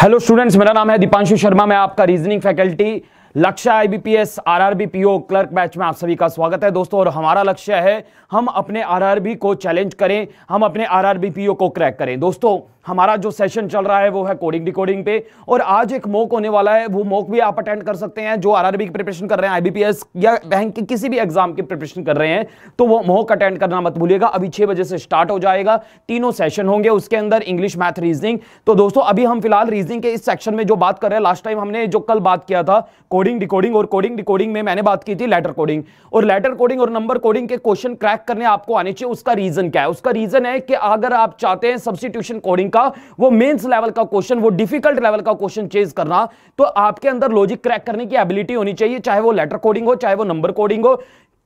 hello students मेरा नाम है दीपांशु शर्मा मैं आपका reasoning faculty Lakshya IBPS PO clerk batch में आप सभी का स्वागत है दोस्तों और हमारा लक्ष्य है हम अपने आरआरबी को चैलेंज करें हम अपने पीओ को क्रैक करें दोस्तों हमारा जो सेशन चल रहा है वो है कोडिंग डिकोडिंग पे और आज एक मॉक होने वाला है वो मॉक भी आप अटेंड कर सकते हैं जो आरआरबी की प्रिपरेशन कर रहे हैं आईबीपीएस या बैंक के किसी भी एग्जाम की प्रिपरेशन कर रहे हैं तो वो मॉक अटेंड करना मत भूलिएगा अभी छह बजे से स्टार्ट हो जाएगा तीनों सेशन होंगे उसके अंदर इंग्लिश मैथ रीजनिंग तो दोस्तों अभी हम फिलहाल रीजनिंग के इस सेक्शन में जो बात कर रहे हैं लास्ट टाइम हमने जो कल बात किया था कोडिंग डिकोडिंग और कोडिंग डिकोडिंग में मैंने बात की थी लेटर कोडिंग और लेटर कोडिंग और नंबर कोडिंग के क्वेश्चन क्रैक करने आपको आने चाहिए उसका रीजन क्या है उसका रीजन है कि अगर आप चाहते हैं सब्सिट्यूशन कोडिंग का वो मेंस लेवल का क्वेश्चन वो डिफिकल्ट लेवल का क्वेश्चन चेज करना तो आपके अंदर लॉजिक क्रैक करने की एबिलिटी होनी चाहिए चाहे वो लेटर कोडिंग हो चाहे वो नंबर कोडिंग हो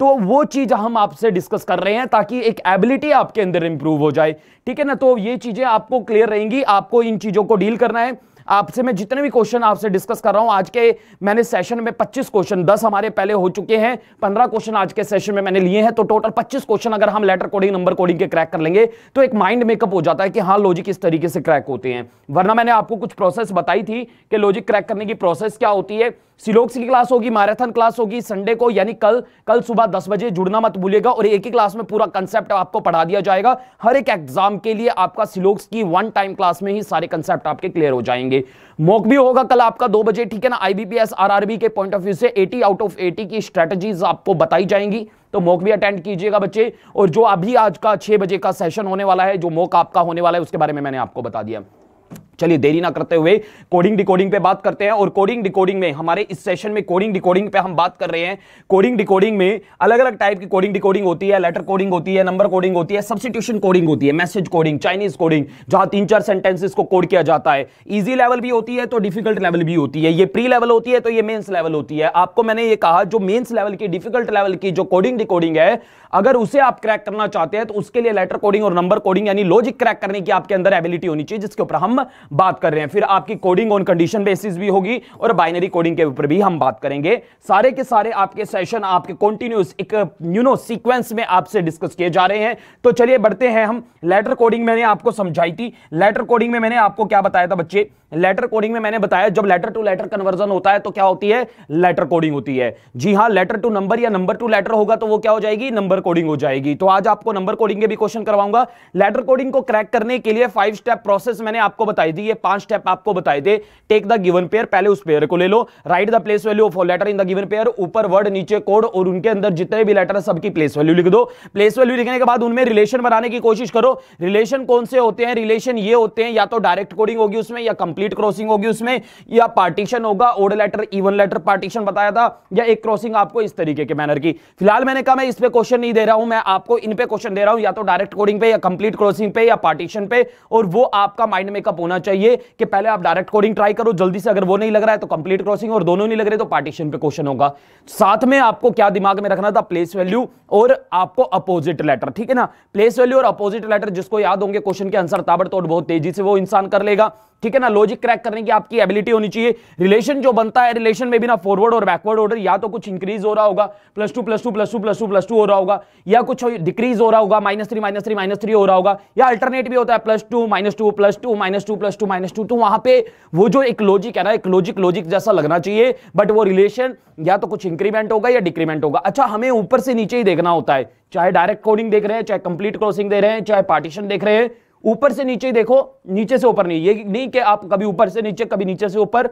तो वो चीज हम आपसे डिस्कस कर रहे हैं ताकि एक एबिलिटी आपके अंदर इंप्रूव हो जाए ठीक है ना तो ये चीजें आपको क्लियर रहेंगी आपको इन चीजों को डील करना है आपसे मैं जितने भी क्वेश्चन आपसे डिस्कस कर रहा हूं आज के मैंने सेशन में 25 क्वेश्चन 10 हमारे पहले हो चुके हैं 15 क्वेश्चन आज के सेशन में मैंने लिए हैं तो टोटल 25 क्वेश्चन अगर हम लेटर कोडिंग नंबर कोडिंग के क्रैक कर लेंगे तो एक माइंड मेकअप हो जाता है कि हाँ लॉजिक इस तरीके से क्रैक होते हैं वरना मैंने आपको कुछ प्रोसेस बताई थी कि लॉजिक क्रैक करने की प्रोसेस क्या होती है सिलोक्स की क्लास होगी मैराथन क्लास होगी संडे को यानी कल कल सुबह दस बजे जुड़ना मत भूलिएगा और एक ही क्लास में पूरा कंसेप्ट आपको पढ़ा दिया जाएगा हर एक एग्जाम के लिए आपका सिलोक्स की वन टाइम क्लास में ही सारे कंसेप्ट आपके क्लियर हो जाएंगे मॉक भी होगा कल आपका दो बजे ठीक है ना आईबीपीएस आरआरबी के पॉइंट ऑफ व्यू से एटी आउट ऑफ एटी की स्ट्रेटेजीज आपको बताई जाएंगी तो मॉक भी अटेंड कीजिएगा बच्चे और जो अभी आज का छह बजे का सेशन होने वाला है जो मॉक आपका होने वाला है उसके बारे में मैंने आपको बता दिया चलिए देरी ना करते हुए कोडिंग डिकोडिंग पे बात करते हैं और कोडिंग डिकोडिंग में हमारे इस सेशन में कोडिंग डिकोडिंग पे हम बात कर रहे हैं कोडिंग डिकोडिंग में अलग अलग टाइप की कोडिंग डिकोडिंग होती है लेटर कोडिंग होती है नंबर कोडिंग होती है सब्सिट्यूशन कोडिंग होती है मैसेज कोडिंग चाइनीज कोडिंग जहां तीन चार सेंटेंसिस को कोड किया जाता है ईजी लेवल भी होती है तो डिफिकल्ट लेवल भी होती है ये प्री लेवल होती है तो ये मेन्स लेवल होती है आपको मैंने ये कहा जो मेन्स लेवल की डिफिकल्ट लेवल की जो कोडिंग डिकोडिंग है अगर उसे आप क्रैक करना चाहते हैं तो उसके लिए लेटर कोडिंग और नंबर कोडिंग यानी लॉजिक क्रैक करने की आपके अंदर एबिलिटी होनी चाहिए जिसके ऊपर हम बात कर रहे हैं फिर आपकी कोडिंग ऑन कंडीशन बेसिस भी होगी और बाइनरी कोडिंग के ऊपर भी हम बात करेंगे सारे के सारे आपके सेशन आपके कॉन्टिन्यूस एक यू नो सीक्वेंस में आपसे डिस्कस किए जा रहे हैं तो चलिए बढ़ते हैं हम लेटर कोडिंग मैंने आपको समझाई थी लेटर कोडिंग में मैंने आपको क्या बताया था बच्चे लेटर कोडिंग में मैंने बताया जब लेटर टू लेटर कन्वर्जन होता है तो क्या होती है लेटर कोडिंग होती है जी हाँ लेटर टू नंबर या नंबर टू लेटर होगा तो वो क्या हो जाएगी नंबर कोडिंग हो जाएगी तो आज आपको नंबर कोडिंग के भी क्वेश्चन करवाऊंगा लेटर कोडिंग को क्रैक करने के लिए फाइव स्टेप प्रोसेस मैंने आपको बताई बताई थी ये पांच स्टेप आपको बताए थे टेक द गिवन पेयर पहले उस पेयर को ले लो write the place value of letter in the given pair ऊपर वर्ड नीचे कोड और उनके अंदर जितने भी लेटर है सबकी प्लेस वैल्यू लिख दो प्लेस वैल्यू लिखने के बाद उनमें रिलेशन बनाने की कोशिश करो रिलेशन कौन से होते हैं रिलेशन ये होते हैं या तो डायरेक्ट कोडिंग होगी उसमें या कंप्लीट क्रॉसिंग होगी उसमें या पार्टीशन होगा odd letter even letter partition बताया था या एक क्रॉसिंग आपको इस तरीके के मैनर की फिलहाल मैंने कहा मैं इस पर क्वेश्चन नहीं दे रहा हूं मैं आपको इन पे क्वेश्चन दे रहा हूं या तो डायरेक्ट कोडिंग पे या कंप्लीट क्रॉसिंग पे या पार्टीशन पे और वो आपका माइंड मेकअप होना होना चाहिए कि पहले आप डायरेक्ट कोडिंग ट्राई करो जल्दी से अगर वो नहीं लग रहा है तो कंप्लीट क्रॉसिंग और दोनों नहीं लग रहे तो पार्टीशन पे क्वेश्चन होगा साथ में आपको क्या दिमाग में रखना था प्लेस वैल्यू और आपको अपोजिट लेटर ठीक है ना प्लेस वैल्यू और अपोजिट लेटर जिसको याद होंगे क्वेश्चन के आंसर ताबड़तोड़ बहुत तेजी से वो इंसान कर लेगा ठीक है ना लॉजिक क्रैक करने की आपकी एबिलिटी होनी चाहिए रिलेशन जो बनता है रिलेशन में भी ना फॉरवर्ड और बैकवर्ड ऑर्डर या तो कुछ इंक्रीज हो रहा होगा plus two plus two plus two plus two plus two हो रहा होगा या कुछ डिक्रीज हो रहा होगा minus three minus three minus three हो रहा होगा या अल्टरनेट भी होता है plus two minus two plus two minus two plus plus two minus two तो वहां पे वो जो एक लॉजिक है ना एक लॉजिक लॉजिक जैसा लगना चाहिए बट वो रिलेशन या तो कुछ इंक्रीमेंट होगा या डिक्रीमेंट होगा अच्छा हमें ऊपर से नीचे ही देखना होता है चाहे डायरेक्ट कोडिंग देख रहे हैं चाहे कंप्लीट क्रॉसिंग दे रहे हैं चाहे पार्टीशन देख रहे हैं ऊपर से नीचे ही देखो नीचे से ऊपर नहीं ये नहीं कि आप कभी ऊपर से नीचे कभी नीचे से ऊपर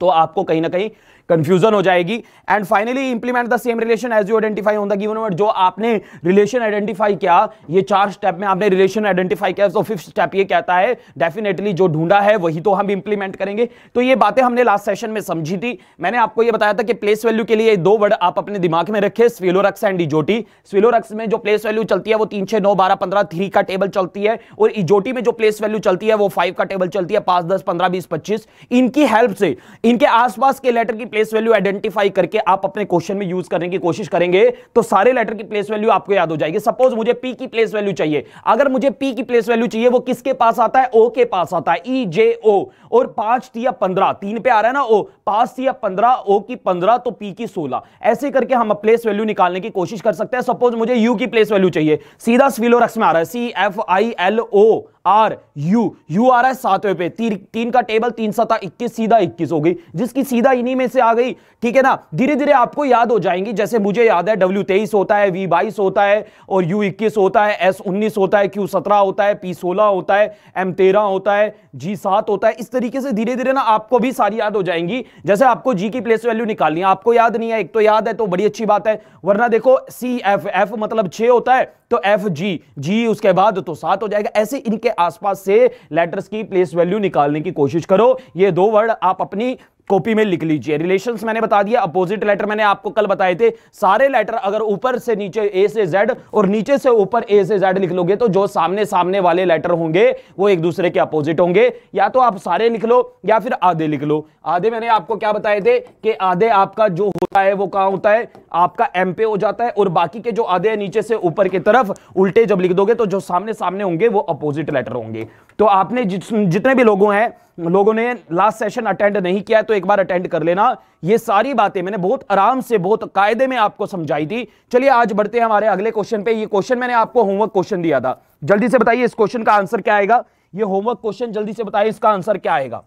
तो आपको कहीं ना कहीं कंफ्यूजन हो जाएगी and finally implement the same relation as you identify on the given word जो आपने रिलेशन आइडेंटिफाई किया ये चार स्टेप में आपने रिलेशन आइडेंटिफाई किया तो फिफ्थ स्टेप ये कहता है डेफिनेटली जो ढूंढा है वही तो हम इंप्लीमेंट करेंगे तो ये बातें हमने लास्ट सेशन में समझी थी मैंने आपको ये बताया था कि प्लेस वैल्यू के लिए दो वर्ड आप अपने दिमाग में रखे स्विलोरक्स एंड इजोटी स्विलोरक्स में जो प्लेस वैल्यू चलती है वो तीन छह नौ बारह पंद्रह थ्री का टेबल चलती है और इजोटी में जो प्लेस वैल्यू चलती है वो फाइव का टेबल चलती है पांच दस पंद्रह बीस पच्चीस इनकी हेल्प से इनके आसपास के लेटर की प्लेस वैल्यू आइडेंटिफाई करके आप अपने क्वेश्चन में यूज करने की कोशिश करेंगे तो सारे लेटर की प्लेस वैल्यू आपको याद हो जाएगी सपोज मुझे पी की प्लेस वैल्यू चाहिए अगर मुझे पी की प्लेस वैल्यू चाहिए वो किसके पास आता है ओ के पास आता है ई जे ओ और पांच थी या पंद्रह तीन पे आ रहा है ना ओ पांच थी या पंद्रह ओ की पंद्रह तो पी की सोलह ऐसे करके हम प्लेस वैल्यू निकालने की कोशिश कर सकते हैं सपोज मुझे यू की प्लेस वैल्यू चाहिए सीधा स्विलोरक्स में आ रहा है C F I L O R U U आ रहा है सातवें पे ती, तीन का टेबल तीन सता इक्कीस सीधा इक्कीस हो गई जिसकी सीधा इन्हीं में से आ गई ठीक है ना धीरे धीरे आपको याद हो जाएंगी जैसे मुझे याद है डब्ल्यू तेईस होता है वी बाईस होता है और यू इक्कीस होता है एस उन्नीस होता है क्यू सत्रह होता है पी सोलह होता है एम तेरह होता है जी सात होता है इस तरीके से धीरे धीरे ना आपको भी सारी याद हो जाएंगी जैसे आपको जी की प्लेस वैल्यू निकालनी है आपको याद नहीं है एक तो याद है तो बड़ी अच्छी बात है वरना देखो सी एफ एफ मतलब छः होता है तो एफ जी जी उसके बाद तो सात हो जाएगा ऐसे इनके आसपास से लेटर्स की प्लेस वैल्यू निकालने की कोशिश करो ये दो वर्ड आप अपनी कॉपी में लिख लीजिए रिलेशंस मैंने बता दिया अपोजिट लेटर मैंने आपको कल बताए थे सारे लेटर अगर ऊपर से नीचे ए से जेड और नीचे से ऊपर ए से जेड लिख लोगे तो जो सामने सामने वाले लेटर होंगे वो एक दूसरे के अपोजिट होंगे या तो आप सारे लिख लो या फिर आधे लिख लो आधे मैंने आपको क्या बताए थे कि आधे आपका जो होता है वो कहाँ होता है आपका एम पे हो जाता है और बाकी के जो आधे नीचे से ऊपर की तरफ उल्टे जब लिख दोगे तो जो सामने सामने होंगे वो अपोजिट लेटर होंगे तो आपने जितने भी लोगों हैं लोगों ने लास्ट सेशन अटेंड नहीं किया है तो एक बार अटेंड कर लेना ये सारी बातें मैंने बहुत आराम से बहुत कायदे में आपको समझाई थी चलिए आज बढ़ते हैं हमारे अगले क्वेश्चन पे ये क्वेश्चन मैंने आपको होमवर्क क्वेश्चन दिया था जल्दी से बताइए इस क्वेश्चन का आंसर क्या आएगा ये होमवर्क क्वेश्चन जल्दी से बताइए इसका आंसर क्या आएगा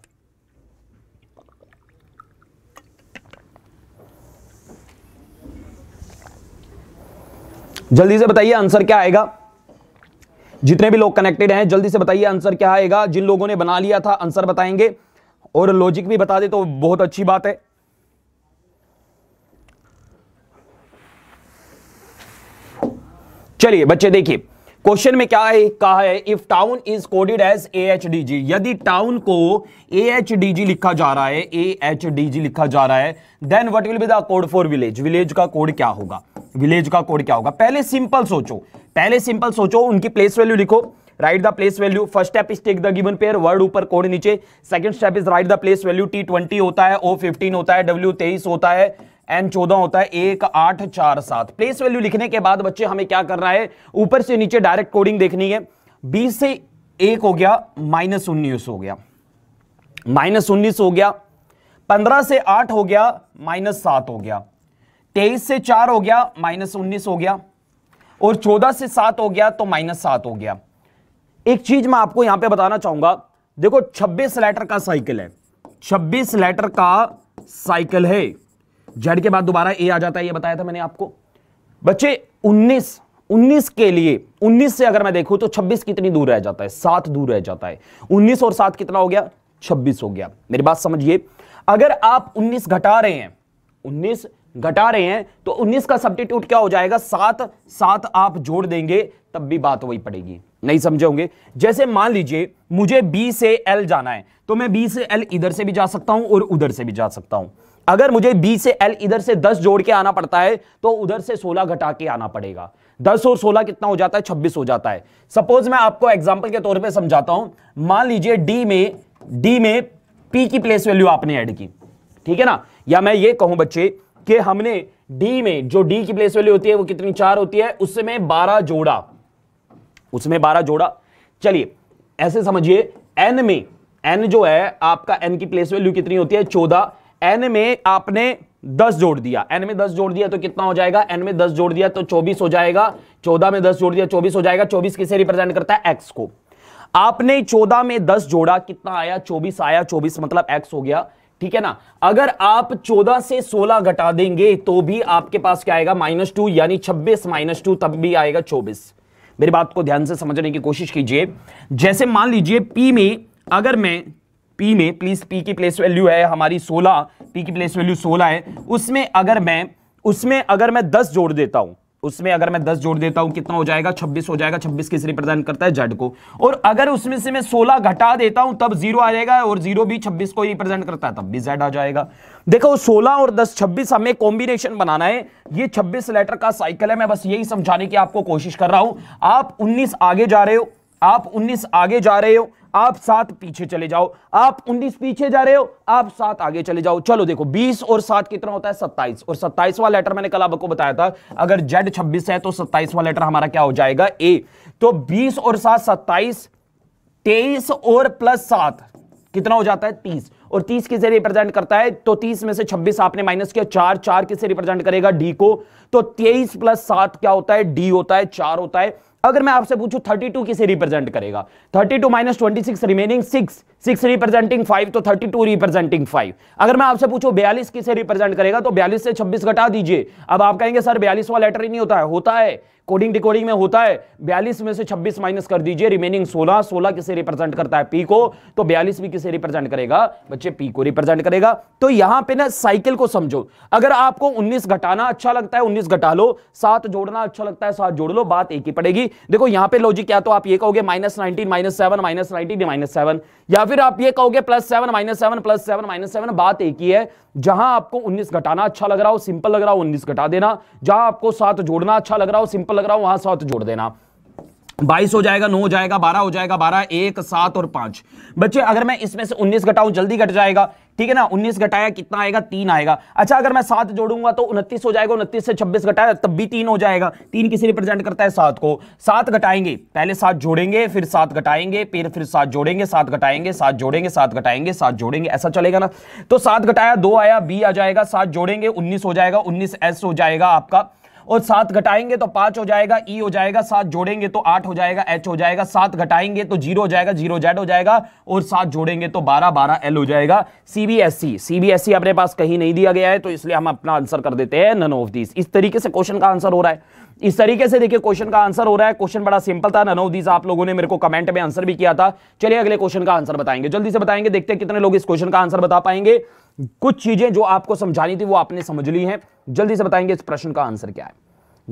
जल्दी से बताइए आंसर क्या आएगा जितने भी लोग कनेक्टेड हैं जल्दी से बताइए आंसर क्या आएगा जिन लोगों ने बना लिया था आंसर बताएंगे और लॉजिक भी बता दे तो बहुत अच्छी बात है चलिए बच्चे देखिए क्वेश्चन में क्या है कहा है if town is coded as A H D G यदि टाउन को ए एच डी जी लिखा जा रहा है ए एच डी जी लिखा जा रहा है then what will be the code for village village का कोड क्या होगा विलेज का कोड क्या होगा पहले सिंपल सोचो पहले सिंपल सोचो उनकी प्लेस वैल्यू लिखो write the place value first step is take the given pair word ऊपर कोड नीचे second step is write the place value T twenty होता है ओ फिफ्टीन होता है डब्ल्यू तेईस होता है एन चौदह होता है एक आठ चार सात प्लेस वैल्यू लिखने के बाद बच्चे हमें क्या करना है ऊपर से नीचे डायरेक्ट कोडिंग देखनी है बीस से एक हो गया माइनस उन्नीस हो गया माइनस उन्नीस हो गया पंद्रह से आठ हो गया माइनस सात हो गया तेईस से चार हो गया माइनस उन्नीस हो गया और चौदह से सात हो गया तो माइनस सात हो गया एक चीज मैं आपको यहां पे बताना चाहूंगा देखो छब्बीस लेटर का साइकिल है छब्बीस लेटर का साइकिल है जेड के बाद दोबारा ए आ जाता है ये बताया था मैंने आपको बच्चे 19 19 के लिए 19 से अगर मैं देखूं तो 26 कितनी दूर रह जाता है सात दूर रह जाता है उन्नीस और सात कितना हो गया छब्बीस हो गया मेरी बात समझिए अगर आप उन्नीस घटा रहे हैं 19 घटा रहे हैं तो 19 का सब्टीट्यूट क्या हो जाएगा सात सात आप जोड़ देंगे तब भी बात वही पड़ेगी नहीं समझोगे जैसे मान लीजिए मुझे बी से एल जाना है तो मैं बी से एल इधर से भी जा सकता हूं और उधर से भी जा सकता हूं अगर मुझे बी से एल इधर से 10 जोड़ के आना पड़ता है तो उधर से 16 घटा के आना पड़ेगा 10 और 16 कितना हो जाता है 26 हो जाता है सपोज मैं आपको एग्जाम्पल के तौर पे समझाता हूं मान लीजिए डी में डी में पी की प्लेस वैल्यू आपने ऐड की ठीक है ना या मैं ये कहूं बच्चे कि हमने डी में जो डी की प्लेस वैल्यू होती है वो कितनी चार होती है उसमें बारह जोड़ा उसमें बारह जोड़ा चलिए ऐसे समझिए एन में एन जो है आपका एन की प्लेस वैल्यू कितनी होती है चौदह एन में आपने दस जोड़ दिया एन में दस जोड़ दिया तो कितना हो जाएगा एन में दस जोड़ दिया तो चौबीस हो जाएगा चौदह में दस जोड़ दिया चौबीस हो जाएगा चौबीस किसे रिप्रेजेंट करता है एक्स को आपने चौदह में दस जोड़ा कितना आया चौबीस आया चौबीस मतलब एक्स हो गया ठीक है ना अगर आप 14 से 16 घटा देंगे तो भी आपके पास क्या आएगा माइनस टू यानी 26 माइनस टू तब भी आएगा 24 मेरी बात को ध्यान से समझने की कोशिश कीजिए जैसे मान लीजिए पी में अगर मैं पी में प्लीज पी की प्लेस वैल्यू है हमारी 16 पी की प्लेस वैल्यू 16 है उसमें अगर मैं उसमें अगर मैं 10 जोड़ देता हूं उसमें अगर मैं 10 जोड़ देता हूं कितना हो जाएगा 26 हो जाएगा 26 किस रिप्रेजेंट करता है जेड को और अगर उसमें से मैं 16 घटा देता हूं तब जीरो आ जाएगा और जीरो भी 26 को रिप्रेजेंट करता है तब भी जेड आ जाएगा देखो 16 और 10 26 हमें कॉम्बिनेशन बनाना है ये 26 लेटर का साइकिल है मैं बस यही समझाने की आपको कोशिश कर रहा हूं आप उन्नीस आगे जा रहे हो आप उन्नीस आगे जा रहे हो आप सात पीछे चले जाओ आप उन्नीस पीछे जा रहे हो आप सात आगे चले जाओ चलो देखो बीस और सात कितना होता है सत्ताईस और सत्ताईसवा लेटर मैंने कल आपको बताया था अगर जेड छब्बीस है तो सत्ताईसवा लेटर हमारा क्या हो जाएगा ए तो बीस और सात सत्ताईस तेईस और प्लस सात कितना हो जाता है तीस और तीस किसे रिप्रेजेंट करता है तो तीस में से छब्बीस आपने माइनस किया चार चार किसे रिप्रेजेंट करेगा डी को तो तेईस प्लस सात क्या होता है डी होता है चार होता है अगर मैं आपसे पूछूं 32 किसे रिप्रेजेंट करेगा 32 two minus twenty remaining 6 6 representing 5 तो 32 रिप्रेजेंटिंग 5 अगर मैं आपसे पूछूं 42 किसे रिप्रेजेंट करेगा तो 42 से 26 घटा दीजिए अब आप कहेंगे सर 42 वाला लेटर ही नहीं होता है होता है कोडिंग डिकोडिंग में होता है बयालीस में से छब्बीस माइनस कर दीजिए रिमेनिंग सोलह सोलह किसे रिप्रेजेंट करता है पी को तो बयालीस भी किसे रिप्रेजेंट करेगा बच्चे पी को रिप्रेजेंट करेगा तो यहां पे ना साइकिल को समझो अगर आपको उन्नीस घटाना अच्छा लगता है उन्नीस घटा लो सात जोड़ना अच्छा लगता है सात जोड़ लो बात एक ही पड़ेगी देखो यहां पर लॉजिक क्या तो आप ये कहोगे minus nineteen minus seven minus nineteen minus seven या फिर आप ये कहोगे plus seven minus seven plus seven minus seven बात एक ही है जहां आपको उन्नीस घटाना अच्छा लग रहा हो सिंपल लग रहा हो उन्नीस घटा देना जहां आपको सात जोड़ना अच्छा लग रहा हो सिंपल लग रहा हूं वहां सात जोड़ देना बाईस हो जाएगा नौ हो जाएगा बारह हो जाएगा बारह एक सात और पांच बच्चे अगर मैं इसमें से उन्नीस घटाऊं जल्दी घट जाएगा ठीक है ना उन्नीस घटाया कितना आएगा तीन आएगा अच्छा अगर मैं सात जोड़ूंगा तो उनतीस हो जाएगा उनतीस से छब्बीस घटाया तब भी तीन हो जाएगा तीन किसे रिप्रेजेंट करता है सात को सात घटाएंगे पहले सात जोड़ेंगे फिर सात घटाएंगे फिर फिर सात जोड़ेंगे सात घटाएंगे सात जोड़ेंगे सात घटाएंगे सात जोड़ेंगे ऐसा चलेगा ना तो सात घटाया दो आया बी आ जाएगा सात जोड़ेंगे उन्नीस हो जाएगा उन्नीस एस हो जाएगा आपका और सात घटाएंगे तो पांच हो जाएगा ई हो जाएगा सात जोड़ेंगे तो आठ हो जाएगा एच हो जाएगा सात घटाएंगे तो जीरो हो जाएगा जीरो जेड हो जाएगा और सात जोड़ेंगे तो बारह बारह एल हो जाएगा सीबीएसई सीबीएसई e, e अपने पास कहीं नहीं दिया गया है तो इसलिए हम अपना आंसर कर देते हैं नन ऑफ दीज इस तरीके से क्वेश्चन का आंसर हो रहा है इस तरीके से देखिए क्वेश्चन का आंसर हो रहा है क्वेश्चन बड़ा सिंपल था नन ऑफ दीज आप लोगों ने मेरे को कमेंट में आंसर भी किया था चलिए अगले क्वेश्चन का आंसर बताएंगे जल्दी से बताएंगे देखते हैं कितने लोग इस क्वेश्चन का आंसर बता पाएंगे कुछ चीजें जो आपको समझानी थी वो आपने समझ ली हैं जल्दी से बताएंगे इस प्रश्न का आंसर क्या है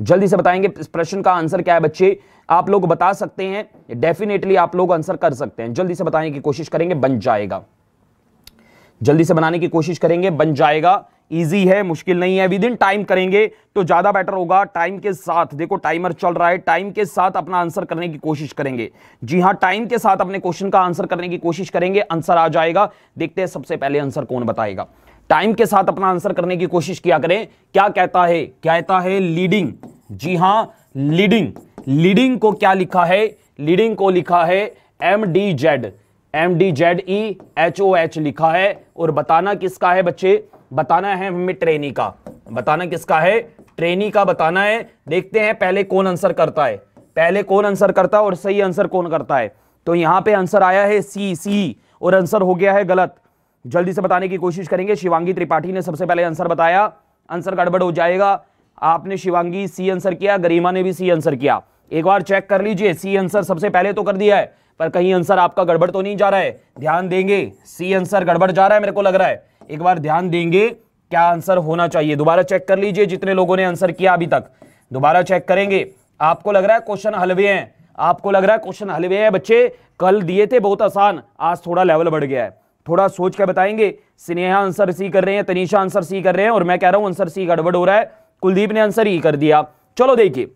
जल्दी से बताएंगे इस प्रश्न का आंसर क्या है बच्चे आप लोग बता सकते हैं डेफिनेटली आप लोग आंसर कर सकते हैं जल्दी से बताने की कोशिश करेंगे बन जाएगा जल्दी से बनाने की कोशिश करेंगे बन जाएगा इजी है मुश्किल नहीं है विद इन टाइम करेंगे तो ज़्यादा बेटर होगा टाइम के साथ देखो टाइमर चल रहा है टाइम के साथ अपना आंसर करने की कोशिश करेंगे जी हाँ टाइम के साथ अपने क्वेश्चन का आंसर करने की कोशिश करेंगे आंसर आ जाएगा देखते हैं सबसे पहले आंसर कौन बताएगा टाइम के साथ अपना आंसर करने की कोशिश किया करें क्या कहता है कहता है लीडिंग जी हां लीडिंग लीडिंग को क्या लिखा है लीडिंग को लिखा है M D Z M D Z E H O H लिखा है और बताना किसका है बच्चे बताना है हमें ट्रेनी का बताना किसका है ट्रेनी का बताना है देखते हैं पहले कौन आंसर करता है पहले कौन आंसर करता है और सही आंसर कौन करता है तो यहां पे आंसर आया है सी सी और आंसर हो गया है गलत जल्दी से बताने की कोशिश करेंगे शिवांगी त्रिपाठी ने सबसे पहले आंसर बताया आंसर गड़बड़ हो जाएगा आपने शिवांगी सी आंसर किया गरिमा ने भी सी आंसर किया एक बार चेक कर लीजिए सी आंसर सबसे पहले तो कर दिया है पर कहीं आंसर आपका गड़बड़ तो नहीं जा रहा है ध्यान देंगे सी आंसर गड़बड़ जा रहा है मेरे को लग रहा है एक बार ध्यान देंगे क्या आंसर होना चाहिए दोबारा चेक कर लीजिए जितने लोगों ने आंसर किया अभी तक दोबारा चेक करेंगे आपको लग रहा है क्वेश्चन हलवे हैं आपको लग रहा है क्वेश्चन हलवे हैं बच्चे कल दिए थे बहुत आसान आज थोड़ा लेवल बढ़ गया है थोड़ा सोच के बताएंगे स्नेहा आंसर सी कर रहे हैं तनिषा आंसर सी कर रहे हैं और मैं कह रहा हूं आंसर सी गड़बड़ हो रहा है कुलदीप ने आंसर ई e कर दिया चलो देखिए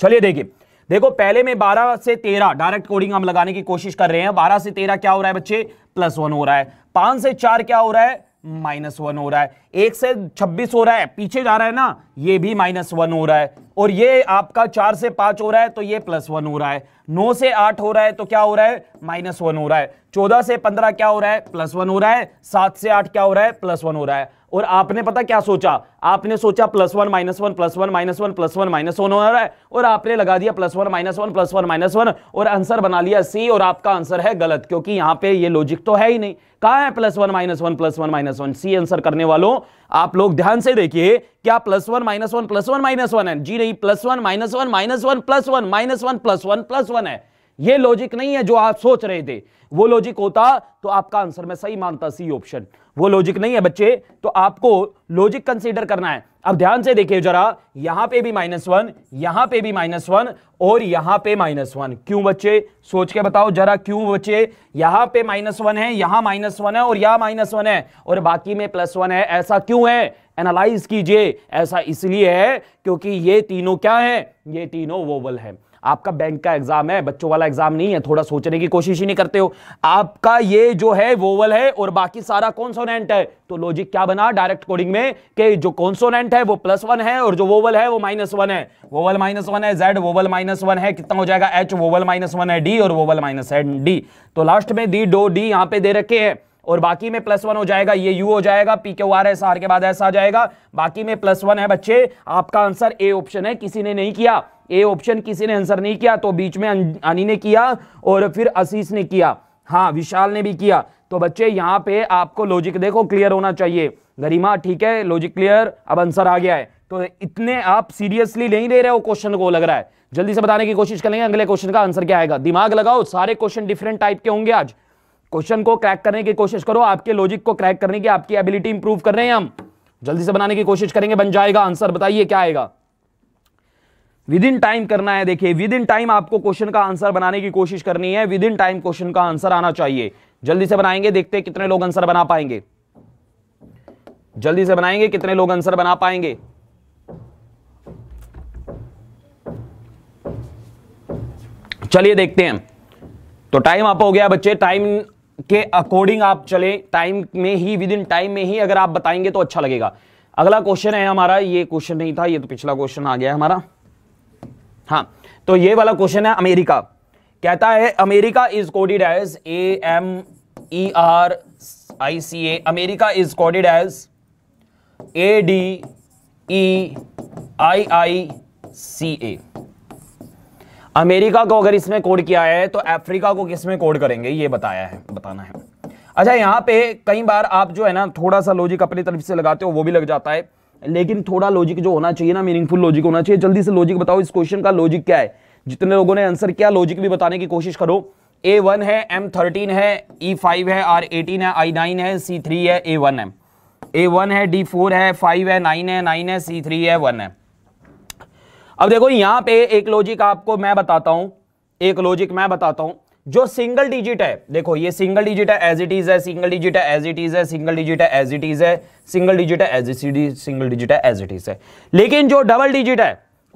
चलिए देखिए देखो पहले में 12 से 13 डायरेक्ट कोडिंग हम लगाने की कोशिश कर रहे हैं 12 से 13 क्या हो रहा है बच्चे प्लस वन हो रहा है पांच से चार क्या हो रहा है माइनस वन हो रहा है एक से छब्बीस हो रहा है पीछे जा रहा है ना ये भी माइनस वन हो रहा है और ये आपका चार से पांच हो रहा है तो ये प्लस वन हो रहा है नौ से आठ हो रहा है तो क्या हो रहा है माइनस वन हो रहा है चौदह से पंद्रह क्या हो रहा है प्लस वन हो रहा है सात से आठ क्या हो रहा है प्लस वन हो रहा है और आपने पता क्या सोचा आपने सोचा plus one minus one plus one minus one plus one minus one हो रहा है और आपने लगा दिया plus one minus one plus one minus one और आंसर बना लिया सी और आपका आंसर है गलत क्योंकि यहां पे ये लॉजिक तो है ही नहीं कहा है plus one minus one plus one minus one C answer करने वालों आप लोग ध्यान से देखिए क्या plus one minus one plus one minus one है जी नहीं plus one minus one minus one plus one minus one plus one plus one है ये लॉजिक नहीं है जो आप सोच रहे थे वो लॉजिक होता तो आपका आंसर मैं सही मानता सी ऑप्शन वो लॉजिक नहीं है बच्चे तो आपको लॉजिक कंसीडर करना है अब ध्यान से देखिए जरा यहां पे भी माइनस वन यहां पे भी माइनस वन और यहां पे माइनस वन क्यों बच्चे सोच के बताओ जरा क्यों बच्चे यहां पे माइनस वन है यहां माइनस वन है और यहां माइनस वन है और बाकी में प्लस वन है ऐसा क्यों है एनालाइज कीजिए ऐसा इसलिए है क्योंकि ये तीनों क्या है ये तीनों वोवल है आपका बैंक का एग्जाम है बच्चों वाला एग्जाम नहीं है थोड़ा सोचने की कोशिश ही नहीं करते हो आपका ये जो है वोवल है और बाकी सारा कॉन्सोनेंट है तो लॉजिक क्या बना डायरेक्ट कोडिंग में कि जो कॉन्सोनेंट है वो प्लस वन है और जो वोवल है वो माइनस वन है वोवल माइनस वन है जेड वोवल माइनस वन है कितना हो जाएगा एच वोवल माइनस वन है डी और वोवल माइनस है डी तो लास्ट में डी डो डी यहां पे दे रखे हैं और बाकी में प्लस वन हो जाएगा ये यू हो जाएगा P Q R S R के बाद ऐसा आ जाएगा बाकी में प्लस वन है बच्चे आपका आंसर ए ऑप्शन है किसी ने नहीं किया ए ऑप्शन किसी ने आंसर नहीं किया तो बीच में अनि ने किया और फिर आशीष ने किया हाँ विशाल ने भी किया तो बच्चे यहाँ पे आपको लॉजिक देखो क्लियर होना चाहिए गरिमा ठीक है लॉजिक क्लियर अब आंसर आ गया है तो इतने आप सीरियसली नहीं ले रहे हो क्वेश्चन को लग रहा है जल्दी से बताने की कोशिश करेंगे अगले क्वेश्चन का आंसर क्या आएगा दिमाग लगाओ सारे क्वेश्चन डिफरेंट टाइप के होंगे आज क्वेश्चन को क्रैक करने की कोशिश करो आपके लॉजिक को क्रैक करने की आपकी एबिलिटी इंप्रूव कर रहे हैं हम जल्दी से बनाने की कोशिश करेंगे बन जाएगा आंसर बताइए क्या आएगा विद इन टाइम करना है देखिए विद इन टाइम आपको क्वेश्चन का आंसर बनाने की कोशिश करनी है विद इन टाइम क्वेश्चन का आंसर आना चाहिए जल्दी से बनाएंगे देखते हैं कितने लोग आंसर बना पाएंगे जल्दी से बनाएंगे कितने लोग आंसर बना पाएंगे चलिए देखते हैं तो टाइम आप हो गया बच्चे टाइम के अकॉर्डिंग आप चले टाइम में ही विद इन टाइम में ही अगर आप बताएंगे तो अच्छा लगेगा अगला क्वेश्चन है हमारा ये क्वेश्चन नहीं था ये तो पिछला क्वेश्चन आ गया हमारा हाँ तो ये वाला क्वेश्चन है अमेरिका कहता है America is coded as A M E R I C A America is coded as A D E I I C A America को अगर इसमें कोड किया है तो अफ्रीका को किसमें कोड करेंगे ये बताया है बताना है अच्छा यहाँ पे कई बार आप जो है ना थोड़ा सा लॉजिक अपनी तरफ से लगाते हो वो भी लग जाता है लेकिन थोड़ा लॉजिक जो होना चाहिए ना मीनिंगफुल लॉजिक होना चाहिए जल्दी से लॉजिक बताओ इस क्वेश्चन का लॉजिक क्या है जितने लोगों ने आंसर किया लॉजिक भी बताने की कोशिश करो ए वन है एम थर्टीन है ई e फाइव है आर एटीन है आई नाइन है सी थ्री है ए वन है ए वन है डी फोर है फाइव है नाइन है नाइन है सी थ्री है वन है अब देखो यहां पे एक लॉजिक आपको मैं बताता हूं एक लॉजिक मैं बताता हूं जो सिंगल डिजिट है देखो ये सिंगल डिजिट है एज इट इज है सिंगल डिजिट है एज इट इज है सिंगल डिजिट है एज इट इज है सिंगल डिजिट है एज इट सिंगल डिजिट है एज इट इज है लेकिन जो डबल डिजिट है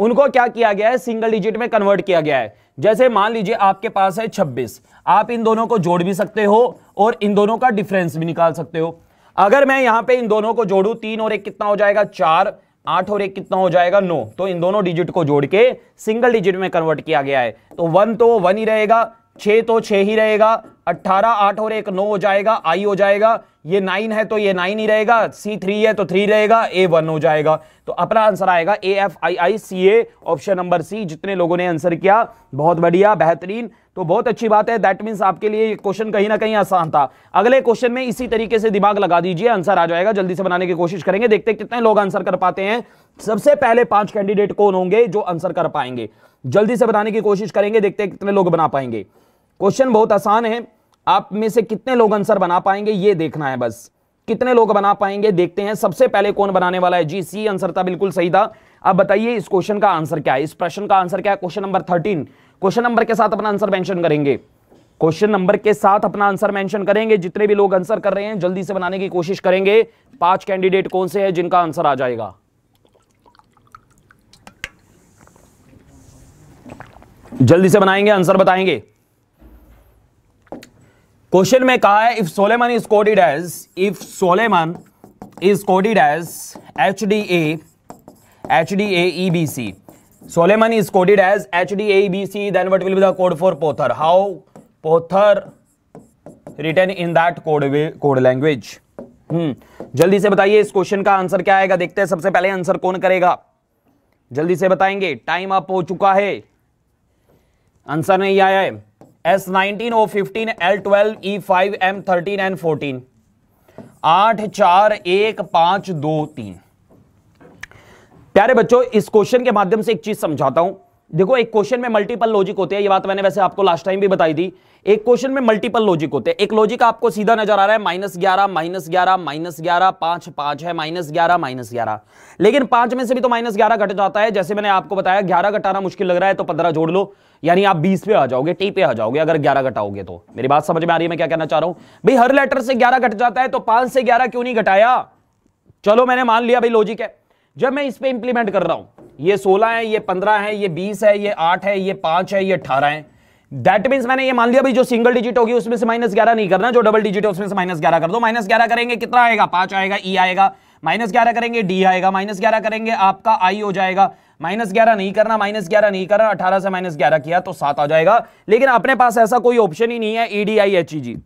उनको क्या किया गया है सिंगल डिजिट में कन्वर्ट किया गया है जैसे मान लीजिए आपके पास है छब्बीस आप इन दोनों को जोड़ भी सकते हो और इन दोनों का डिफरेंस भी निकाल सकते हो अगर मैं यहां पे इन दोनों को जोड़ू तीन और एक कितना हो जाएगा चार आठ और एक कितना हो जाएगा नो तो इन दोनों डिजिट को जोड़ के सिंगल डिजिट में कन्वर्ट किया गया है तो वन तो वन ही रहेगा छः तो छः ही रहेगा अट्ठारह आठ और एक नौ हो जाएगा आई हो जाएगा ये नाइन है तो ये नाइन ही रहेगा सी थ्री है तो थ्री रहेगा ए वन हो जाएगा तो अपना आंसर आएगा A F I I C A option number C जितने लोगों ने आंसर किया बहुत बढ़िया बेहतरीन तो बहुत अच्छी बात है दैट मीन्स आपके लिए ये क्वेश्चन कहीं ना कहीं आसान था अगले क्वेश्चन में इसी तरीके से दिमाग लगा दीजिए आंसर आ जाएगा जल्दी से बनाने की कोशिश करेंगे देखते कितने लोग आंसर कर पाते हैं सबसे पहले पांच कैंडिडेट कौन होंगे जो आंसर कर पाएंगे जल्दी से बनाने की कोशिश करेंगे देखते हैं कितने लोग बना पाएंगे क्वेश्चन बहुत आसान है आप में से कितने लोग आंसर बना पाएंगे ये देखना है बस कितने लोग बना पाएंगे देखते हैं सबसे पहले कौन बनाने वाला है जी सी आंसर था बिल्कुल सही था अब बताइए इस क्वेश्चन का आंसर क्या है इस प्रश्न का आंसर क्या है question number thirteen question number के साथ अपना आंसर मेंशन करेंगे क्वेश्चन नंबर के साथ अपना आंसर मेंशन करेंगे जितने भी लोग आंसर कर रहे हैं जल्दी से बनाने की कोशिश करेंगे पांच कैंडिडेट कौन से हैं जिनका आंसर आ जाएगा जल्दी से बनाएंगे आंसर बताएंगे क्वेश्चन में कहा है if Solomon is coded as if Solomon is coded as H D A H D A E B C Solomon is coded as H D A B C then what will be the code for pother how pother return in that code code language जल्दी से बताइए इस question का answer क्या आएगा देखते हैं सबसे पहले आंसर कौन करेगा जल्दी से बताएंगे टाइम अप हो चुका है आंसर नहीं आया है S nineteen O fifteen L twelve E five M thirteen N fourteen आठ चार एक पांच दो तीन प्यारे बच्चों इस क्वेश्चन के माध्यम से एक चीज समझाता हूं देखो एक क्वेश्चन में मल्टीपल लॉजिक होते हैं ये बात मैंने वैसे आपको लास्ट टाइम भी बताई थी एक क्वेश्चन में मल्टीपल लॉजिक होते हैं एक लॉजिक आपको सीधा नजर आ रहा है माइनस ग्यारह माइनस ग्यारह माइनस ग्यारह पांच पांच है माइनस ग्यारह माइनस ग्यारह लेकिन पांच में से भी तो माइनस ग्यारह घट जाता है जैसे मैंने आपको बताया ग्यारह घटाना मुश्किल लग रहा है तो पंद्रह जोड़ लो यानी आप बीस पे आ जाओगे टी पे आ जाओगे अगर ग्यारह घटाओगे तो मेरी बात समझ में आ रही है मैं क्या कहना चाह रहा हूं भाई हर लेटर से ग्यारह घट जाता है तो पांच से ग्यारह क्यों नहीं घटाया चलो मैंने मान लिया भाई लॉजिक है जब मैं इस पर इंप्लीमेंट कर रहा हूं ये सोलह है ये पंद्रह है ये बीस है ये आठ है ये पांच है ये अठारह है दैट मीन मैंने ये मान लिया भाई जो सिंगल डिजिट होगी उसमें से माइनस ग्यारह नहीं करना जो डबल डिजिट है उसमें से माइनस ग्यारह कर दो माइनस ग्यारह करेंगे कितना आएगा पांच आएगा ई e आएगा माइनस ग्यारह करेंगे डी आएगा माइनस ग्यारह करेंगे आपका आई हो जाएगा माइनस ग्यारह नहीं करना माइनस ग्यारह नहीं करना अठारह से माइनस ग्यारह किया तो सात आ जाएगा लेकिन अपने पास ऐसा कोई ऑप्शन ही नहीं है EDI H E G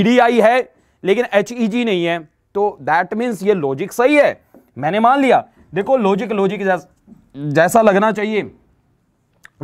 EDI है लेकिन एच ई जी नहीं है तो दैट मीन्स ये लॉजिक सही है मैंने मान लिया देखो लॉजिक लॉजिक जैसा लगना चाहिए